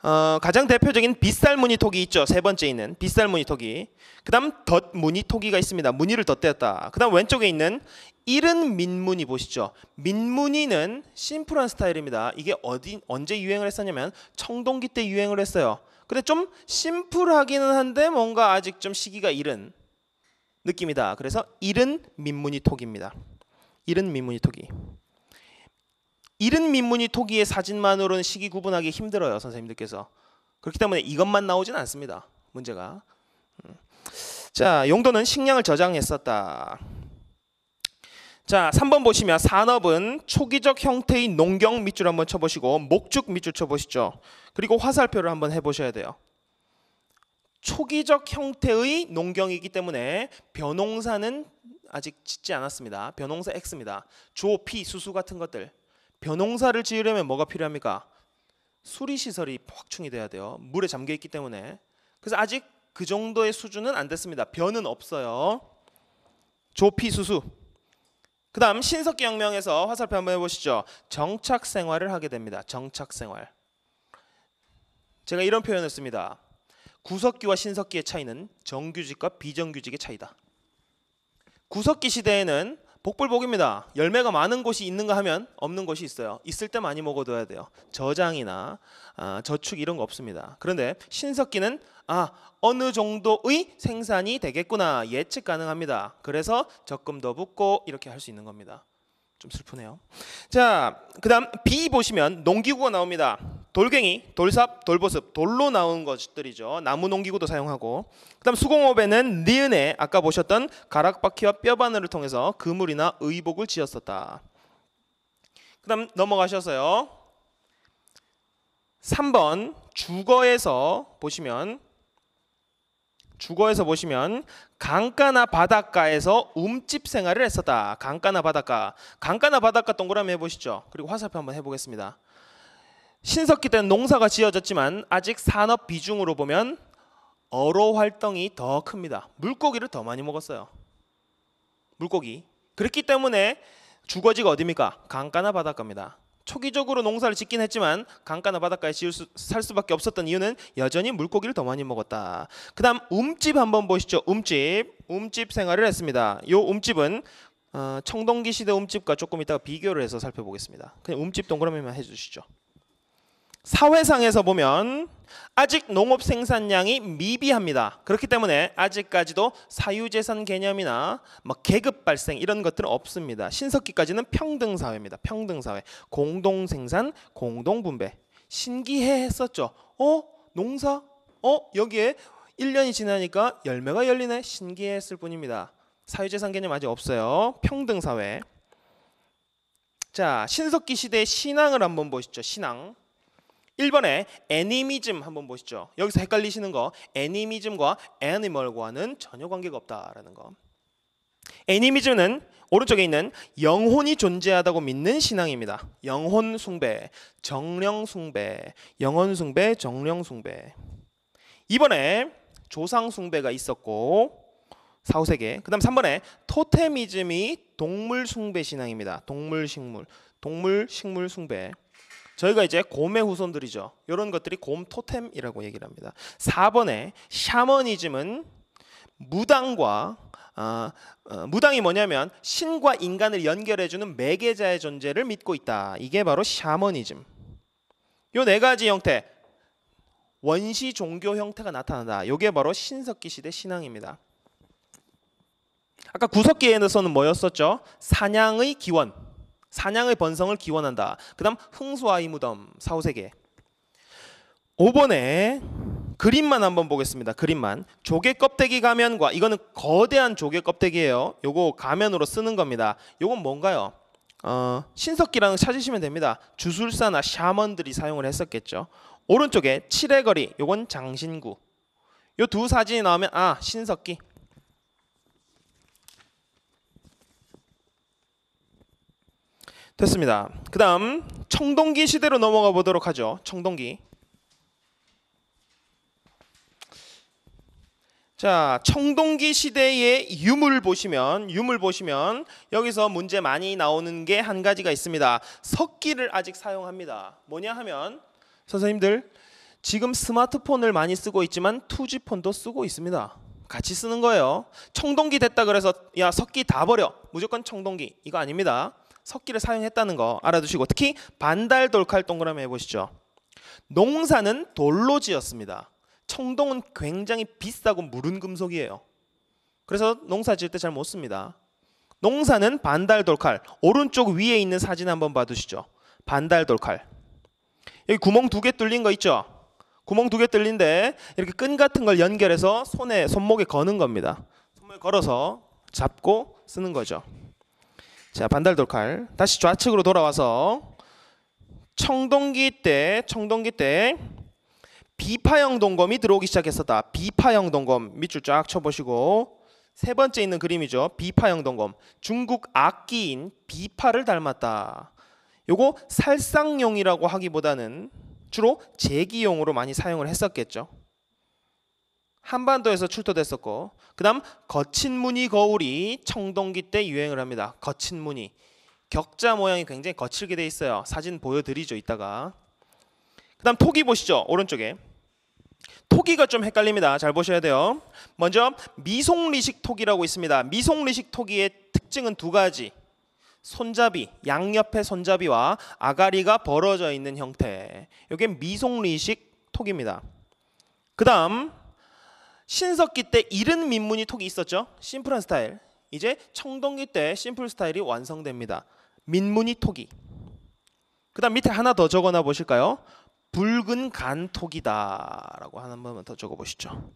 Speaker 1: 어, 가장 대표적인 빗살 무늬토기 있죠. 세 번째 있는 빗살 무늬토기. 그다음 덧 무늬토기가 있습니다. 무늬를 덧대었다. 그다음 왼쪽에 있는 이른 민무늬 보시죠. 민무늬는 심플한 스타일입니다. 이게 어디 언제 유행을 했었냐면 청동기 때 유행을 했어요. 근데 좀 심플하기는 한데 뭔가 아직 좀 시기가 이른 느낌이다. 그래서 이른 민무늬 토기입니다 이른 민무늬 토기. 이른 민문이 토기의 사진만으로는 시기 구분하기 힘들어요 선생님들께서 그렇기 때문에 이것만 나오진 않습니다 문제가 음. 자 용도는 식량을 저장했었다 자 3번 보시면 산업은 초기적 형태의 농경 밑줄 한번 쳐보시고 목축 밑줄 쳐보시죠 그리고 화살표를 한번 해보셔야 돼요 초기적 형태의 농경이기 때문에 변농사는 아직 짓지 않았습니다 변농사 X입니다 조, 피, 수수 같은 것들 벼농사를 지으려면 뭐가 필요합니까? 수리 시설이 확충이 돼야 돼요. 물에 잠겨 있기 때문에. 그래서 아직 그 정도의 수준은 안 됐습니다. 변은 없어요. 조피 수수. 그다음 신석기 혁명에서 화살표 한번 해보시죠. 정착 생활을 하게 됩니다. 정착 생활. 제가 이런 표현을 씁니다. 구석기와 신석기의 차이는 정규직과 비정규직의 차이다. 구석기 시대에는 복불복입니다. 열매가 많은 곳이 있는가 하면 없는 곳이 있어요. 있을 때 많이 먹어둬야 돼요. 저장이나 아, 저축 이런 거 없습니다. 그런데 신석기는 아 어느 정도의 생산이 되겠구나 예측 가능합니다. 그래서 적금더붓고 이렇게 할 수 있는 겁니다. 좀 슬프네요. 자, 그다음 B 보시면 농기구가 나옵니다. 돌갱이, 돌삽, 돌보습, 돌로 나온 것들이죠. 나무 농기구도 사용하고. 그다음 수공업에는 니은에 아까 보셨던 가락바퀴와 뼈바늘을 통해서 그물이나 의복을 지었었다. 그다음 넘어가셔서요. 3번 주거에서 보시면 주거에서 보시면 강가나 바닷가에서 움집 생활을 했었다. 강가나 바닷가. 강가나 바닷가 동그라미 해보시죠. 그리고 화살표 한번 해보겠습니다. 신석기 때는 농사가 지어졌지만 아직 산업 비중으로 보면 어로 활동이 더 큽니다. 물고기를 더 많이 먹었어요. 물고기. 그렇기 때문에 주거지가 어디입니까? 강가나 바닷가입니다. 초기적으로 농사를 짓긴 했지만 강가나 바닷가에 지을 수, 살 수밖에 없었던 이유는 여전히 물고기를 더 많이 먹었다. 그다음 움집 한번 보시죠. 움집, 움집 생활을 했습니다. 요 움집은 어, 청동기 시대 움집과 조금 이따가 비교를 해서 살펴보겠습니다. 그냥 움집 동그라미만 해주시죠. 사회상에서 보면 아직 농업 생산량이 미비합니다. 그렇기 때문에 아직까지도 사유재산 개념이나 뭐 계급 발생 이런 것들은 없습니다. 신석기까지는 평등 사회입니다. 평등 사회, 공동 생산, 공동 분배. 신기해 했었죠. 어? 농사? 어? 여기에 1년이 지나니까 열매가 열리네. 신기해 했을 뿐입니다. 사유재산 개념 아직 없어요. 평등 사회. 자, 신석기 시대의 신앙을 한번 보시죠. 신앙. 1번에 애니미즘 한번 보시죠. 여기서 헷갈리시는 거 애니미즘과 애니멀과는 전혀 관계가 없다라는 거. 애니미즘은 오른쪽에 있는 영혼이 존재하다고 믿는 신앙입니다. 영혼 숭배, 정령 숭배, 영혼 숭배, 정령 숭배. 이번에 조상 숭배가 있었고 4, 5세계. 그다음 3번에 토테미즘이 동물 숭배 신앙입니다. 동물 식물, 동물 식물 숭배. 저희가 이제 곰의 후손들이죠. 이런 것들이 곰 토템이라고 얘기를 합니다. 4번에 샤머니즘은 무당과 어, 어, 무당이 뭐냐면 신과 인간을 연결해주는 매개자의 존재를 믿고 있다. 이게 바로 샤머니즘. 요 네 가지 형태 원시 종교 형태가 나타난다. 요게 바로 신석기 시대 신앙입니다. 아까 구석기에서는 뭐였었죠? 사냥의 기원. 사냥의 번성을 기원한다. 그다음 흥수와 이 무덤 사후세계. 5번에 그림만 한번 보겠습니다. 그림만. 조개 껍데기 가면과 이거는 거대한 조개 껍데기예요. 요거 가면으로 쓰는 겁니다. 요건 뭔가요? 어, 신석기라는 찾으시면 됩니다. 주술사나 샤먼들이 사용을 했었겠죠. 오른쪽에 칠해거리 요건 장신구. 요 두 사진이 나오면 아 신석기 됐습니다. 그 다음 청동기 시대로 넘어가 보도록 하죠. 청동기. 자, 청동기 시대의 유물 보시면 유물 보시면 여기서 문제 많이 나오는 게 한 가지가 있습니다. 석기를 아직 사용합니다. 뭐냐 하면 선생님들 지금 스마트폰을 많이 쓰고 있지만 2G폰도 쓰고 있습니다. 같이 쓰는 거예요. 청동기 됐다 그래서 야, 석기 다 버려. 무조건 청동기. 이거 아닙니다. 석기를 사용했다는 거 알아두시고 특히 반달 돌칼 동그라미 해보시죠. 농사는 돌로 지었습니다. 청동은 굉장히 비싸고 무른 금속이에요. 그래서 농사 지을 때 잘 못 씁니다. 농사는 반달 돌칼 오른쪽 위에 있는 사진 한번 봐두시죠. 반달 돌칼 여기 구멍 두 개 뚫린 거 있죠? 구멍 두 개 뚫린데 이렇게 끈 같은 걸 연결해서 손에 손목에 거는 겁니다. 손목에 걸어서 잡고 쓰는 거죠. 자 반달 돌칼 다시 좌측으로 돌아와서 청동기 때 청동기 때 비파형 동검이 들어오기 시작했었다. 비파형 동검 밑줄 쫙 쳐보시고 세 번째 있는 그림이죠. 비파형 동검 중국 악기인 비파를 닮았다. 요거 살상용이라고 하기보다는 주로 제기용으로 많이 사용을 했었겠죠. 한반도에서 출토됐었고 그다음 거친 무늬 거울이 청동기 때 유행을 합니다. 거친 무늬 격자 모양이 굉장히 거칠게 돼 있어요. 사진 보여드리죠 이따가. 그다음 토기 보시죠 오른쪽에 토기가 좀 헷갈립니다. 잘 보셔야 돼요. 먼저 미송리식 토기라고 있습니다. 미송리식 토기의 특징은 두 가지. 손잡이, 양옆의 손잡이와 아가리가 벌어져 있는 형태. 이게 미송리식 토기입니다. 그 다음 신석기 때 이른 민문이 톡이 있었죠. 심플한 스타일. 이제 청동기 때 심플 스타일이 완성됩니다. 민문이 톡이. 그 다음 밑에 하나 더 적어놔 보실까요? 붉은 간톡이다 라고 하나 번만 더 적어보시죠.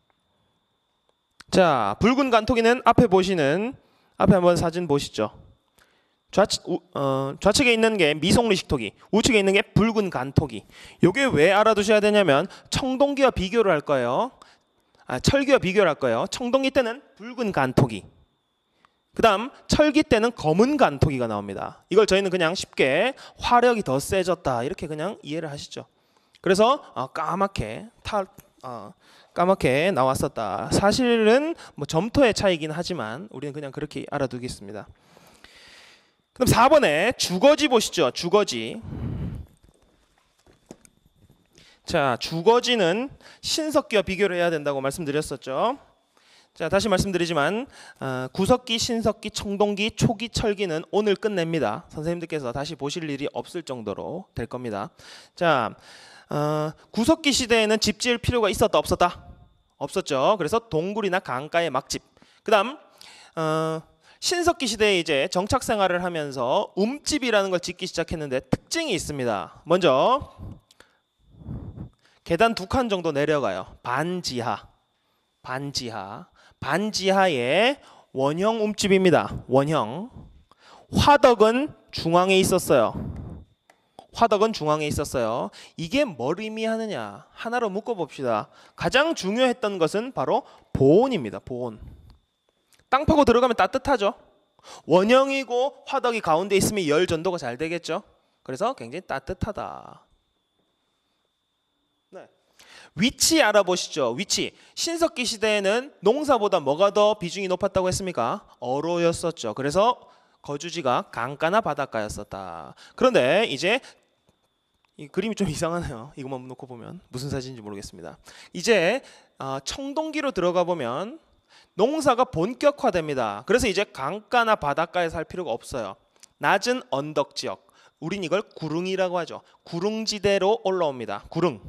Speaker 1: 자, 붉은 간톡이는 앞에 보시는 앞에 한번 사진 보시죠. 좌측, 어, 좌측에 있는 게 미송리식 토기, 우측에 있는 게 붉은 간토기. 요게 왜 알아두셔야 되냐면 청동기와 비교를 할 거예요. 아, 철기와 비교를 할 거예요. 청동기 때는 붉은 간토기. 그 다음 철기 때는 검은 간토기가 나옵니다. 이걸 저희는 그냥 쉽게 화력이 더 세졌다 이렇게 그냥 이해를 하시죠. 그래서 아, 까맣게 탈 어, 아, 까맣게 나왔었다. 사실은 뭐 점토의 차이긴 하지만 우리는 그냥 그렇게 알아두겠습니다. 그럼 4번에 주거지 보시죠. 주거지. 자, 주거지는 신석기와 비교를 해야 된다고 말씀드렸었죠. 자, 다시 말씀드리지만 어, 구석기, 신석기, 청동기, 초기, 철기는 오늘 끝냅니다. 선생님들께서 다시 보실 일이 없을 정도로 될 겁니다. 자, 어, 구석기 시대에는 집 지을 필요가 있었다 없었다? 없었죠. 그래서 동굴이나 강가에 막집. 그다음 어, 신석기 시대에 이제 정착 생활을 하면서 움집이라는 걸 짓기 시작했는데 특징이 있습니다. 먼저 계단 두 칸 정도 내려가요. 반지하. 반지하. 반지하의 원형 움집입니다. 원형. 화덕은 중앙에 있었어요. 화덕은 중앙에 있었어요. 이게 뭘 의미하느냐? 하나로 묶어 봅시다. 가장 중요했던 것은 바로 보온입니다. 보온. 땅 파고 들어가면 따뜻하죠. 원형이고 화덕이 가운데 있으면 열 전도가 잘 되겠죠. 그래서 굉장히 따뜻하다. 네. 위치 알아보시죠. 위치. 신석기 시대에는 농사보다 뭐가 더 비중이 높았다고 했습니까? 어로였었죠. 그래서 거주지가 강가나 바닷가였었다. 그런데 이제 이 그림이 좀 이상하네요. 이것만 놓고 보면 무슨 사진인지 모르겠습니다. 이제 아, 청동기로 들어가 보면 농사가 본격화됩니다. 그래서 이제 강가나 바닷가에 살 필요가 없어요. 낮은 언덕 지역. 우린 이걸 구릉이라고 하죠. 구릉지대로 올라옵니다. 구릉.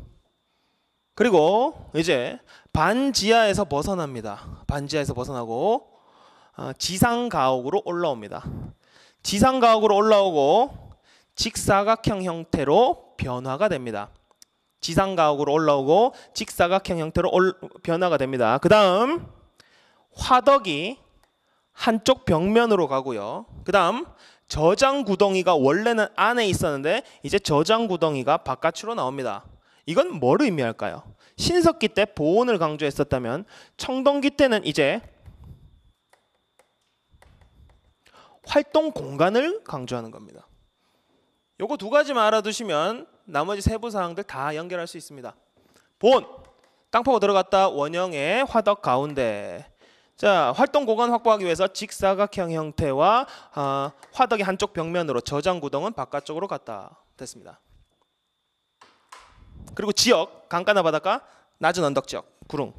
Speaker 1: 그리고 이제 반지하에서 벗어납니다. 반지하에서 벗어나고 어, 지상가옥으로 올라옵니다. 지상가옥으로 올라오고 직사각형 형태로 변화가 됩니다. 지상가옥으로 올라오고 직사각형 형태로 변화가 됩니다. 그 다음 화덕이 한쪽 벽면으로 가고요. 그 다음 저장 구덩이가 원래는 안에 있었는데 이제 저장 구덩이가 바깥으로 나옵니다. 이건 뭘 의미할까요? 신석기 때 보온을 강조했었다면 청동기 때는 이제 활동 공간을 강조하는 겁니다. 요거 두 가지만 알아두시면 나머지 세부 사항들 다 연결할 수 있습니다. 본, 땅 파고 들어갔다 원형의 화덕 가운데 자 활동 공간 확보하기 위해서 직사각형 형태와 어, 화덕의 한쪽 벽면으로 저장 구동은 바깥쪽으로 갔다 됐습니다. 그리고 지역 강가나 바닷가 낮은 언덕 지역 구릉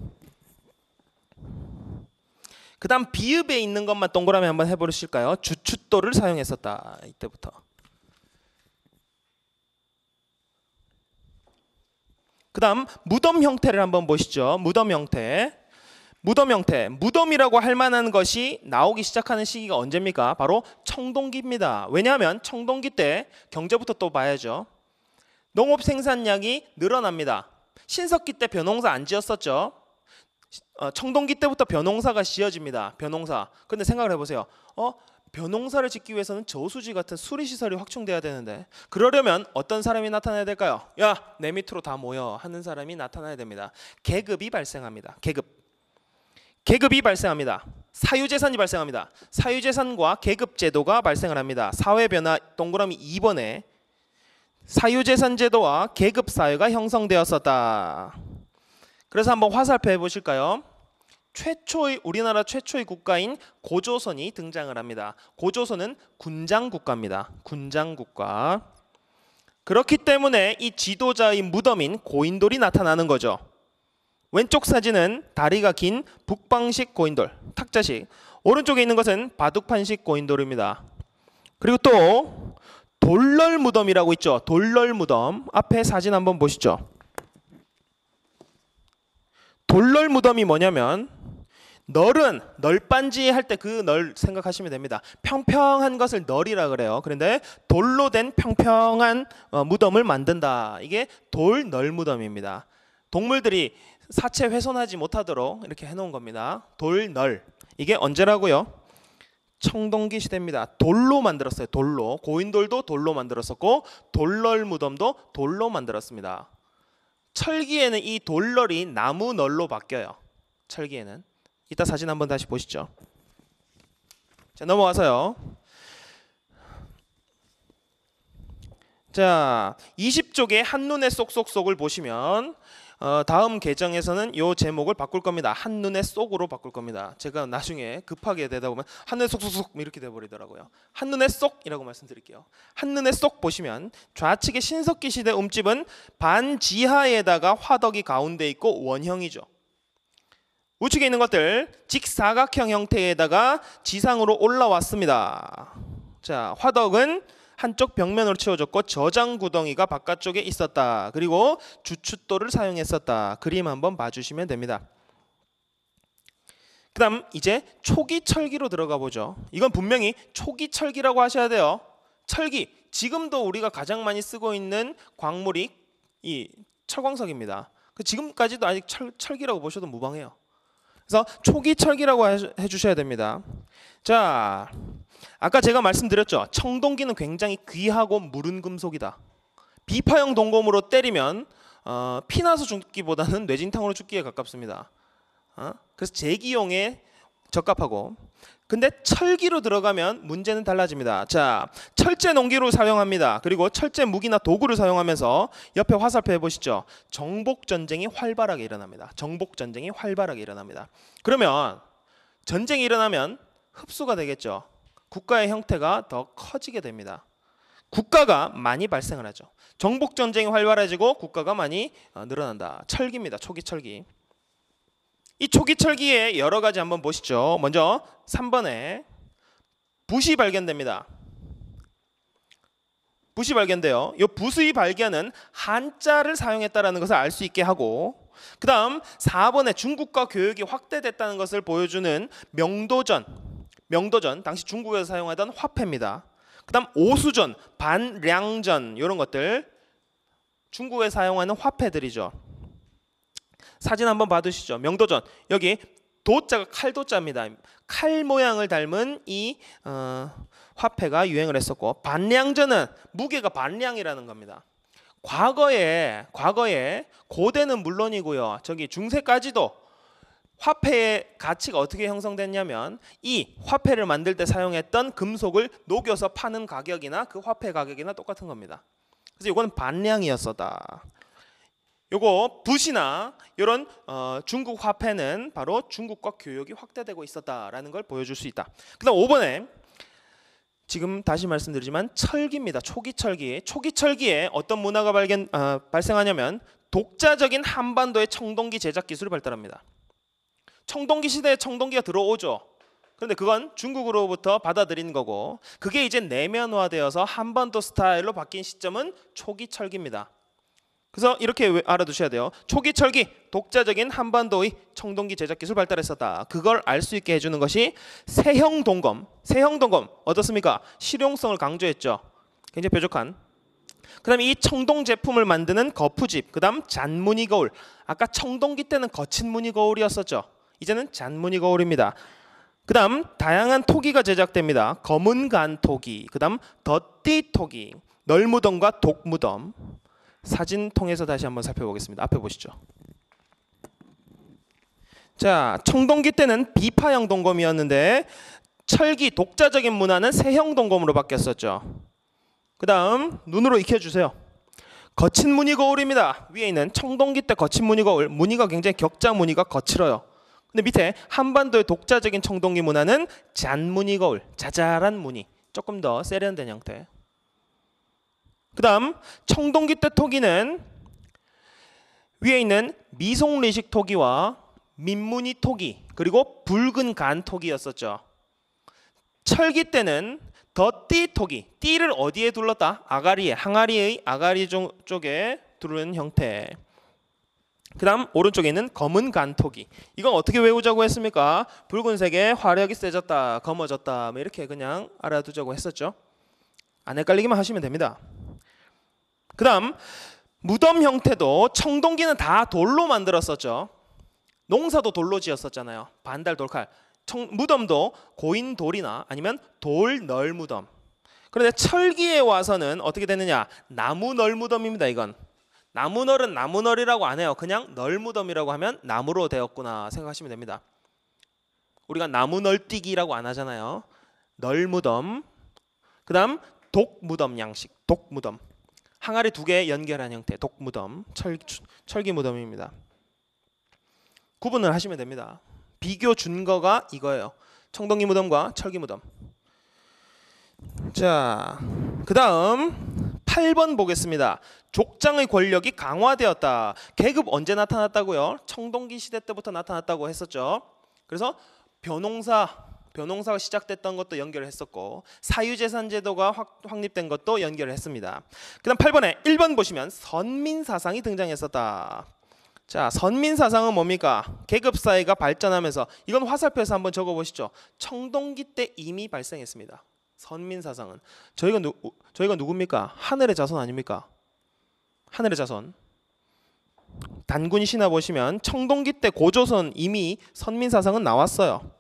Speaker 1: 그 다음 비읍에 있는 것만 동그라미 한번 해보실까요? 주춧돌을 사용했었다 이때부터 그 다음 무덤 형태를 한번 보시죠 무덤 형태 무덤 형태 무덤이라고 할 만한 것이 나오기 시작하는 시기가 언제입니까? 바로 청동기입니다 왜냐하면 청동기 때 경제부터 또 봐야죠 농업 생산량이 늘어납니다. 신석기 때 벼농사 안 지었었죠. 어, 청동기 때부터 벼농사가 지어집니다. 벼농사. 근데 생각을 해보세요. 어? 벼농사를 짓기 위해서는 저수지 같은 수리시설이 확충돼야 되는데 그러려면 어떤 사람이 나타나야 될까요? 야, 내 밑으로 다 모여 하는 사람이 나타나야 됩니다. 계급이 발생합니다. 계급. 계급이 발생합니다. 사유재산이 발생합니다. 사유재산과 계급제도가 발생을 합니다. 사회변화 동그라미 2번에 사유재산제도와 계급사회가 형성되었었다. 그래서 한번 화살표 해보실까요? 최초의 우리나라 최초의 국가인 고조선이 등장을 합니다. 고조선은 군장 국가입니다. 군장 국가. 그렇기 때문에 이 지도자의 무덤인 고인돌이 나타나는 거죠. 왼쪽 사진은 다리가 긴 북방식 고인돌, 탁자식. 오른쪽에 있는 것은 바둑판식 고인돌입니다. 그리고 또 돌널 무덤이라고 있죠. 돌널 무덤. 앞에 사진 한번 보시죠. 돌널 무덤이 뭐냐면 널은 널빤지할 때 그 널 생각하시면 됩니다. 평평한 것을 널이라 그래요. 그런데 돌로 된 평평한 어, 무덤을 만든다. 이게 돌널 무덤입니다. 동물들이 사체 훼손하지 못하도록 이렇게 해놓은 겁니다. 돌널. 이게 언제라고요? 청동기 시대입니다. 돌로 만들었어요. 돌로. 고인돌도 돌로 만들었었고 돌널 무덤도 돌로 만들었습니다. 철기에는 이 돌널이 나무 널로 바뀌어요. 철기에는 이따 사진 한번 다시 보시죠. 자, 넘어가서요. 자, 20쪽의 한눈에 쏙쏙쏙을 보시면 어, 다음 계정에서는 이 제목을 바꿀 겁니다. 한눈에 쏙으로 바꿀 겁니다. 제가 나중에 급하게 되다 보면 한눈에 쏙쏙쏙 이렇게 돼버리더라고요. 한눈에 쏙이라고 말씀드릴게요. 한눈에 쏙 보시면 좌측의 신석기 시대 음집은 반지하에다가 화덕이 가운데 있고 원형이죠. 우측에 있는 것들 직사각형 형태에다가 지상으로 올라왔습니다. 자 화덕은 한쪽 벽면으로 채워졌고 저장 구덩이가 바깥쪽에 있었다. 그리고 주춧돌을 사용했었다. 그림 한번 봐주시면 됩니다. 그 다음 이제 초기 철기로 들어가 보죠. 이건 분명히 초기 철기라고 하셔야 돼요. 철기, 지금도 우리가 가장 많이 쓰고 있는 광물이 이 철광석입니다. 그 지금까지도 아직 철, 철기라고 보셔도 무방해요. 그래서 초기 철기라고 해주셔야 됩니다. 자, 아까 제가 말씀드렸죠. 청동기는 굉장히 귀하고 무른 금속이다. 비파형 동검으로 때리면 어, 피나서 죽기보다는 뇌진탕으로 죽기에 가깝습니다. 어? 그래서 재기용에 적합하고 근데 철기로 들어가면 문제는 달라집니다. 자, 철제 농기로 사용합니다. 그리고 철제 무기나 도구를 사용하면서 옆에 화살표 해보시죠. 정복 전쟁이 활발하게 일어납니다. 정복 전쟁이 활발하게 일어납니다. 그러면 전쟁이 일어나면 흡수가 되겠죠. 국가의 형태가 더 커지게 됩니다. 국가가 많이 발생을 하죠. 정복 전쟁이 활발해지고 국가가 많이 어, 늘어난다. 철기입니다. 초기 철기. 이 초기 철기에 여러 가지 한번 보시죠. 먼저 3번에 붓이 발견됩니다. 붓이 발견돼요. 이 붓의 발견은 한자를 사용했다라는 것을 알 수 있게 하고 그다음 4번에 중국과 교역이 확대됐다는 것을 보여주는 명도전. 명도전 당시 중국에서 사용하던 화폐입니다. 그다음 오수전, 반량전 이런 것들 중국에 사용하는 화폐들이죠. 사진 한번 받으시죠 명도전 여기 도자가 칼도자입니다. 칼 모양을 닮은 이 어, 화폐가 유행을 했었고 반량전은 무게가 반량이라는 겁니다. 과거에 과거에 고대는 물론이고요. 저기 중세까지도 화폐의 가치가 어떻게 형성됐냐면 이 화폐를 만들 때 사용했던 금속을 녹여서 파는 가격이나 그 화폐 가격이나 똑같은 겁니다. 그래서 이건 반량이었어다. 요거 붓이나 이런 어, 중국 화폐는 바로 중국과 교역이 확대되고 있었다라는 걸 보여줄 수 있다. 그 다음 5번에 지금 다시 말씀드리지만 철기입니다. 초기 철기. 초기 철기에 어떤 문화가 발견, 어, 발생하냐면 독자적인 한반도의 청동기 제작 기술이 발달합니다. 청동기 시대에 청동기가 들어오죠. 그런데 그건 중국으로부터 받아들인 거고 그게 이제 내면화되어서 한반도 스타일로 바뀐 시점은 초기 철기입니다. 그래서 이렇게 알아두셔야 돼요. 초기 철기 독자적인 한반도의 청동기 제작 기술 발달했었다. 그걸 알 수 있게 해주는 것이 세형 동검. 세형 동검 어떻습니까? 실용성을 강조했죠. 굉장히 뾰족한. 그다음 이 청동 제품을 만드는 거푸집. 그다음 잔무늬 거울. 아까 청동기 때는 거친 무늬 거울이었었죠. 이제는 잔무늬 거울입니다. 그다음 다양한 토기가 제작됩니다. 검은 간 토기. 그다음 덧띠 토기. 널무덤과 독무덤. 사진 통해서 다시 한번 살펴보겠습니다. 앞에 보시죠. 자, 청동기 때는 비파형 동검이었는데 철기 독자적인 문화는 세형 동검으로 바뀌었었죠. 그 다음 눈으로 익혀주세요. 거친 무늬 거울입니다. 위에 있는 청동기 때 거친 무늬 거울, 무늬가 굉장히 격자 무늬가 거칠어요. 근데 밑에 한반도의 독자적인 청동기 문화는 잔무늬 거울, 자잘한 무늬, 조금 더 세련된 형태. 그 다음 청동기 때 토기는 위에 있는 미송리식 토기와 민무늬 토기 그리고 붉은 간 토기였었죠. 철기 때는 더 띠 토기 띠를 어디에 둘렀다? 아가리에 항아리의 아가리 쪽에 두르는 형태 그 다음 오른쪽에 있는 검은 간토기 이건 어떻게 외우자고 했습니까? 붉은색에 화력이 세졌다 검어졌다 뭐 이렇게 그냥 알아두자고 했었죠 안 헷갈리기만 하시면 됩니다 그 다음 무덤 형태도 청동기는 다 돌로 만들었었죠. 농사도 돌로 지었었잖아요. 반달 돌칼. 청, 무덤도 고인 돌이나 아니면 돌널 무덤. 그런데 철기에 와서는 어떻게 되느냐? 나무 널 무덤입니다. 이건 나무 널은 나무 널이라고 안 해요. 그냥 널 무덤이라고 하면 나무로 되었구나 생각하시면 됩니다. 우리가 나무 널뛰기라고 안 하잖아요. 널 무덤. 그다음 독 무덤 양식. 독 무덤. 항아리 두 개 연결한 형태 독무덤 철, 철기 무덤입니다. 구분을 하시면 됩니다. 비교 준거가 이거예요. 청동기 무덤과 철기 무덤. 자, 그 다음 8번 보겠습니다. 족장의 권력이 강화되었다. 계급 언제 나타났다고요? 청동기 시대 때부터 나타났다고 했었죠. 그래서 변홍사 변홍사가 시작됐던 것도 연결했었고 을 사유재산제도가 확립된 것도 연결했습니다. 을 그다음 8번에 1번 보시면 선민사상이 등장했었다. 자, 선민사상은 뭡니까? 계급사회가 발전하면서 이건 화살표에서 한번 적어보시죠. 청동기 때 이미 발생했습니다. 선민사상은 저희가 누 저희가 누굽니까? 하늘의 자손 아닙니까? 하늘의 자손. 단군 신화 보시면 청동기 때 고조선 이미 선민사상은 나왔어요.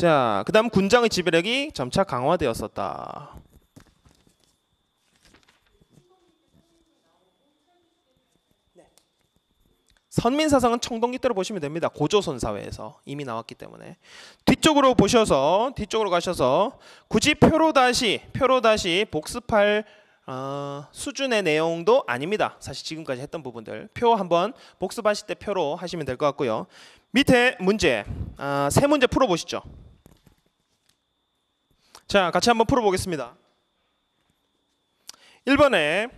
Speaker 1: 자, 그 다음 군장의 지배력이 점차 강화되었었다. 선민사상은 청동기 때로 보시면 됩니다. 고조선 사회에서 이미 나왔기 때문에 뒤쪽으로 보셔서 뒤쪽으로 가셔서 굳이 표로 다시 표로 다시 복습할 어, 수준의 내용도 아닙니다. 사실 지금까지 했던 부분들 표 한번 복습하실 때 표로 하시면 될 것 같고요. 밑에 문제 어, 세 문제 풀어보시죠. 자, 같이 한번 풀어보겠습니다. 1번에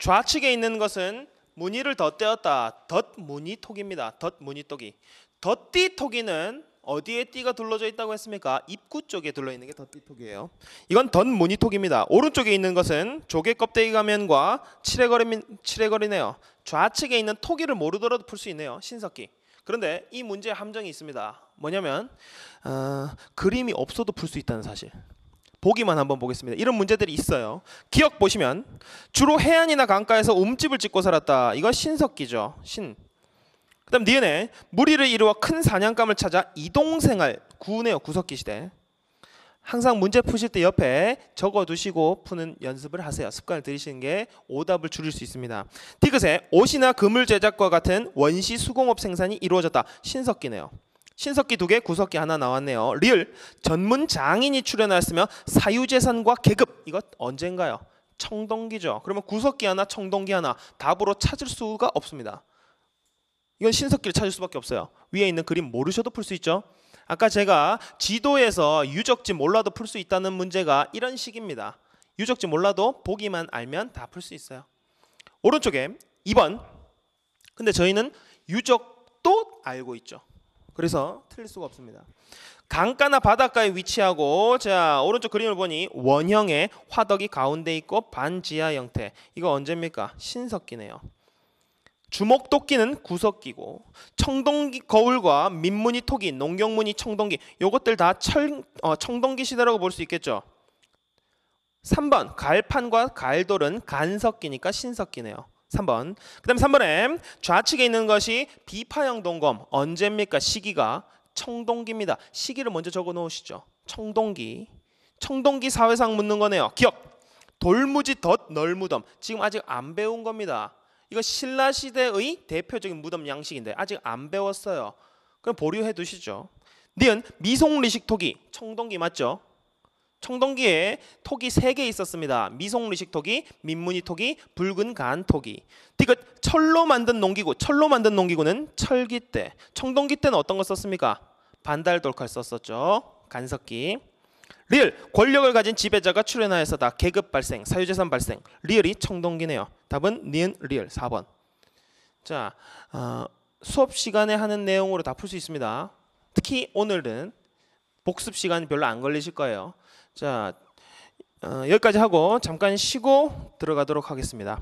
Speaker 1: 좌측에 있는 것은 무늬를 덧대었다. 덧무늬톡입니다. 덧무늬톡이. 덧띠톡이는 어디에 띠가 둘러져 있다고 했습니까? 입구 쪽에 둘러 있는 게 덧띠톡이에요. 이건 덧무늬톡입니다. 오른쪽에 있는 것은 조개 껍데기 가면과 칠해거리, 네요 좌측에 있는 토기를 모르더라도 풀 수 있네요. 신석기. 그런데 이문제에 함정이 있습니다. 뭐냐면 어, 그림이 없어도 풀 수 있다는 사실. 보기만 한번 보겠습니다. 이런 문제들이 있어요. 기억 보시면 주로 해안이나 강가에서 움집을 짓고 살았다. 이거 신석기죠. 신. 그다음 니은에 무리를 이루어 큰 사냥감을 찾아 이동생활 구운해요 구석기 시대. 항상 문제 푸실 때 옆에 적어두시고 푸는 연습을 하세요. 습관을 들이시는 게 오답을 줄일 수 있습니다. 디귿에 옷이나 그물 제작과 같은 원시 수공업 생산이 이루어졌다. 신석기네요. 신석기 두 개, 구석기 하나 나왔네요. 리을 전문 장인이 출연하였으며 사유재산과 계급 이것 언젠가요? 청동기죠. 그러면 구석기 하나, 청동기 하나 답으로 찾을 수가 없습니다. 이건 신석기를 찾을 수밖에 없어요. 위에 있는 그림 모르셔도 풀 수 있죠. 아까 제가 지도에서 유적지 몰라도 풀 수 있다는 문제가 이런 식입니다. 유적지 몰라도 보기만 알면 다 풀 수 있어요. 오른쪽에 2번. 근데 저희는 유적도 알고 있죠. 그래서 틀릴 수가 없습니다. 강가나 바닷가에 위치하고 자 오른쪽 그림을 보니 원형의 화덕이 가운데 있고 반지하 형태 이거 언제입니까? 신석기네요. 주목도끼는 구석기고 청동기 거울과 민무늬 토기 농경무늬 청동기 요것들 다 철, 어, 청동기 시대라고 볼 수 있겠죠. 3번 갈판과 갈돌은 간석기니까 신석기네요. 3번. 그다음 3번에 좌측에 있는 것이 비파형 동검 언제입니까? 시기가 청동기입니다. 시기를 먼저 적어 놓으시죠. 청동기. 청동기 사회상 묻는 거네요. 기억. 돌무지 덧 널무덤. 지금 아직 안 배운 겁니다. 이거 신라 시대의 대표적인 무덤 양식인데 아직 안 배웠어요. 그럼 보류해 두시죠. 니은 미송리식 토기 청동기 맞죠? 청동기에 토기 3개 있었습니다. 미송리식 토기, 민무늬 토기, 붉은 간 톡이. 디 철로 만든 농기구, 철로 만든 농기구는 철기 때. 청동기 때는 어떤 거 썼습니까? 반달 돌칼 썼었죠. 간석기. 리을 권력을 가진 지배자가 출현하여서다 계급 발생, 사유재산 발생. 리을이 청동기네요. 답은 니은 리을 4번. 자, 어, 수업 시간에 하는 내용으로 다 풀 수 있습니다. 특히 오늘은 복습 시간이 별로 안 걸리실 거예요. 자, 어, 여기까지 하고 잠깐 쉬고 들어가도록 하겠습니다.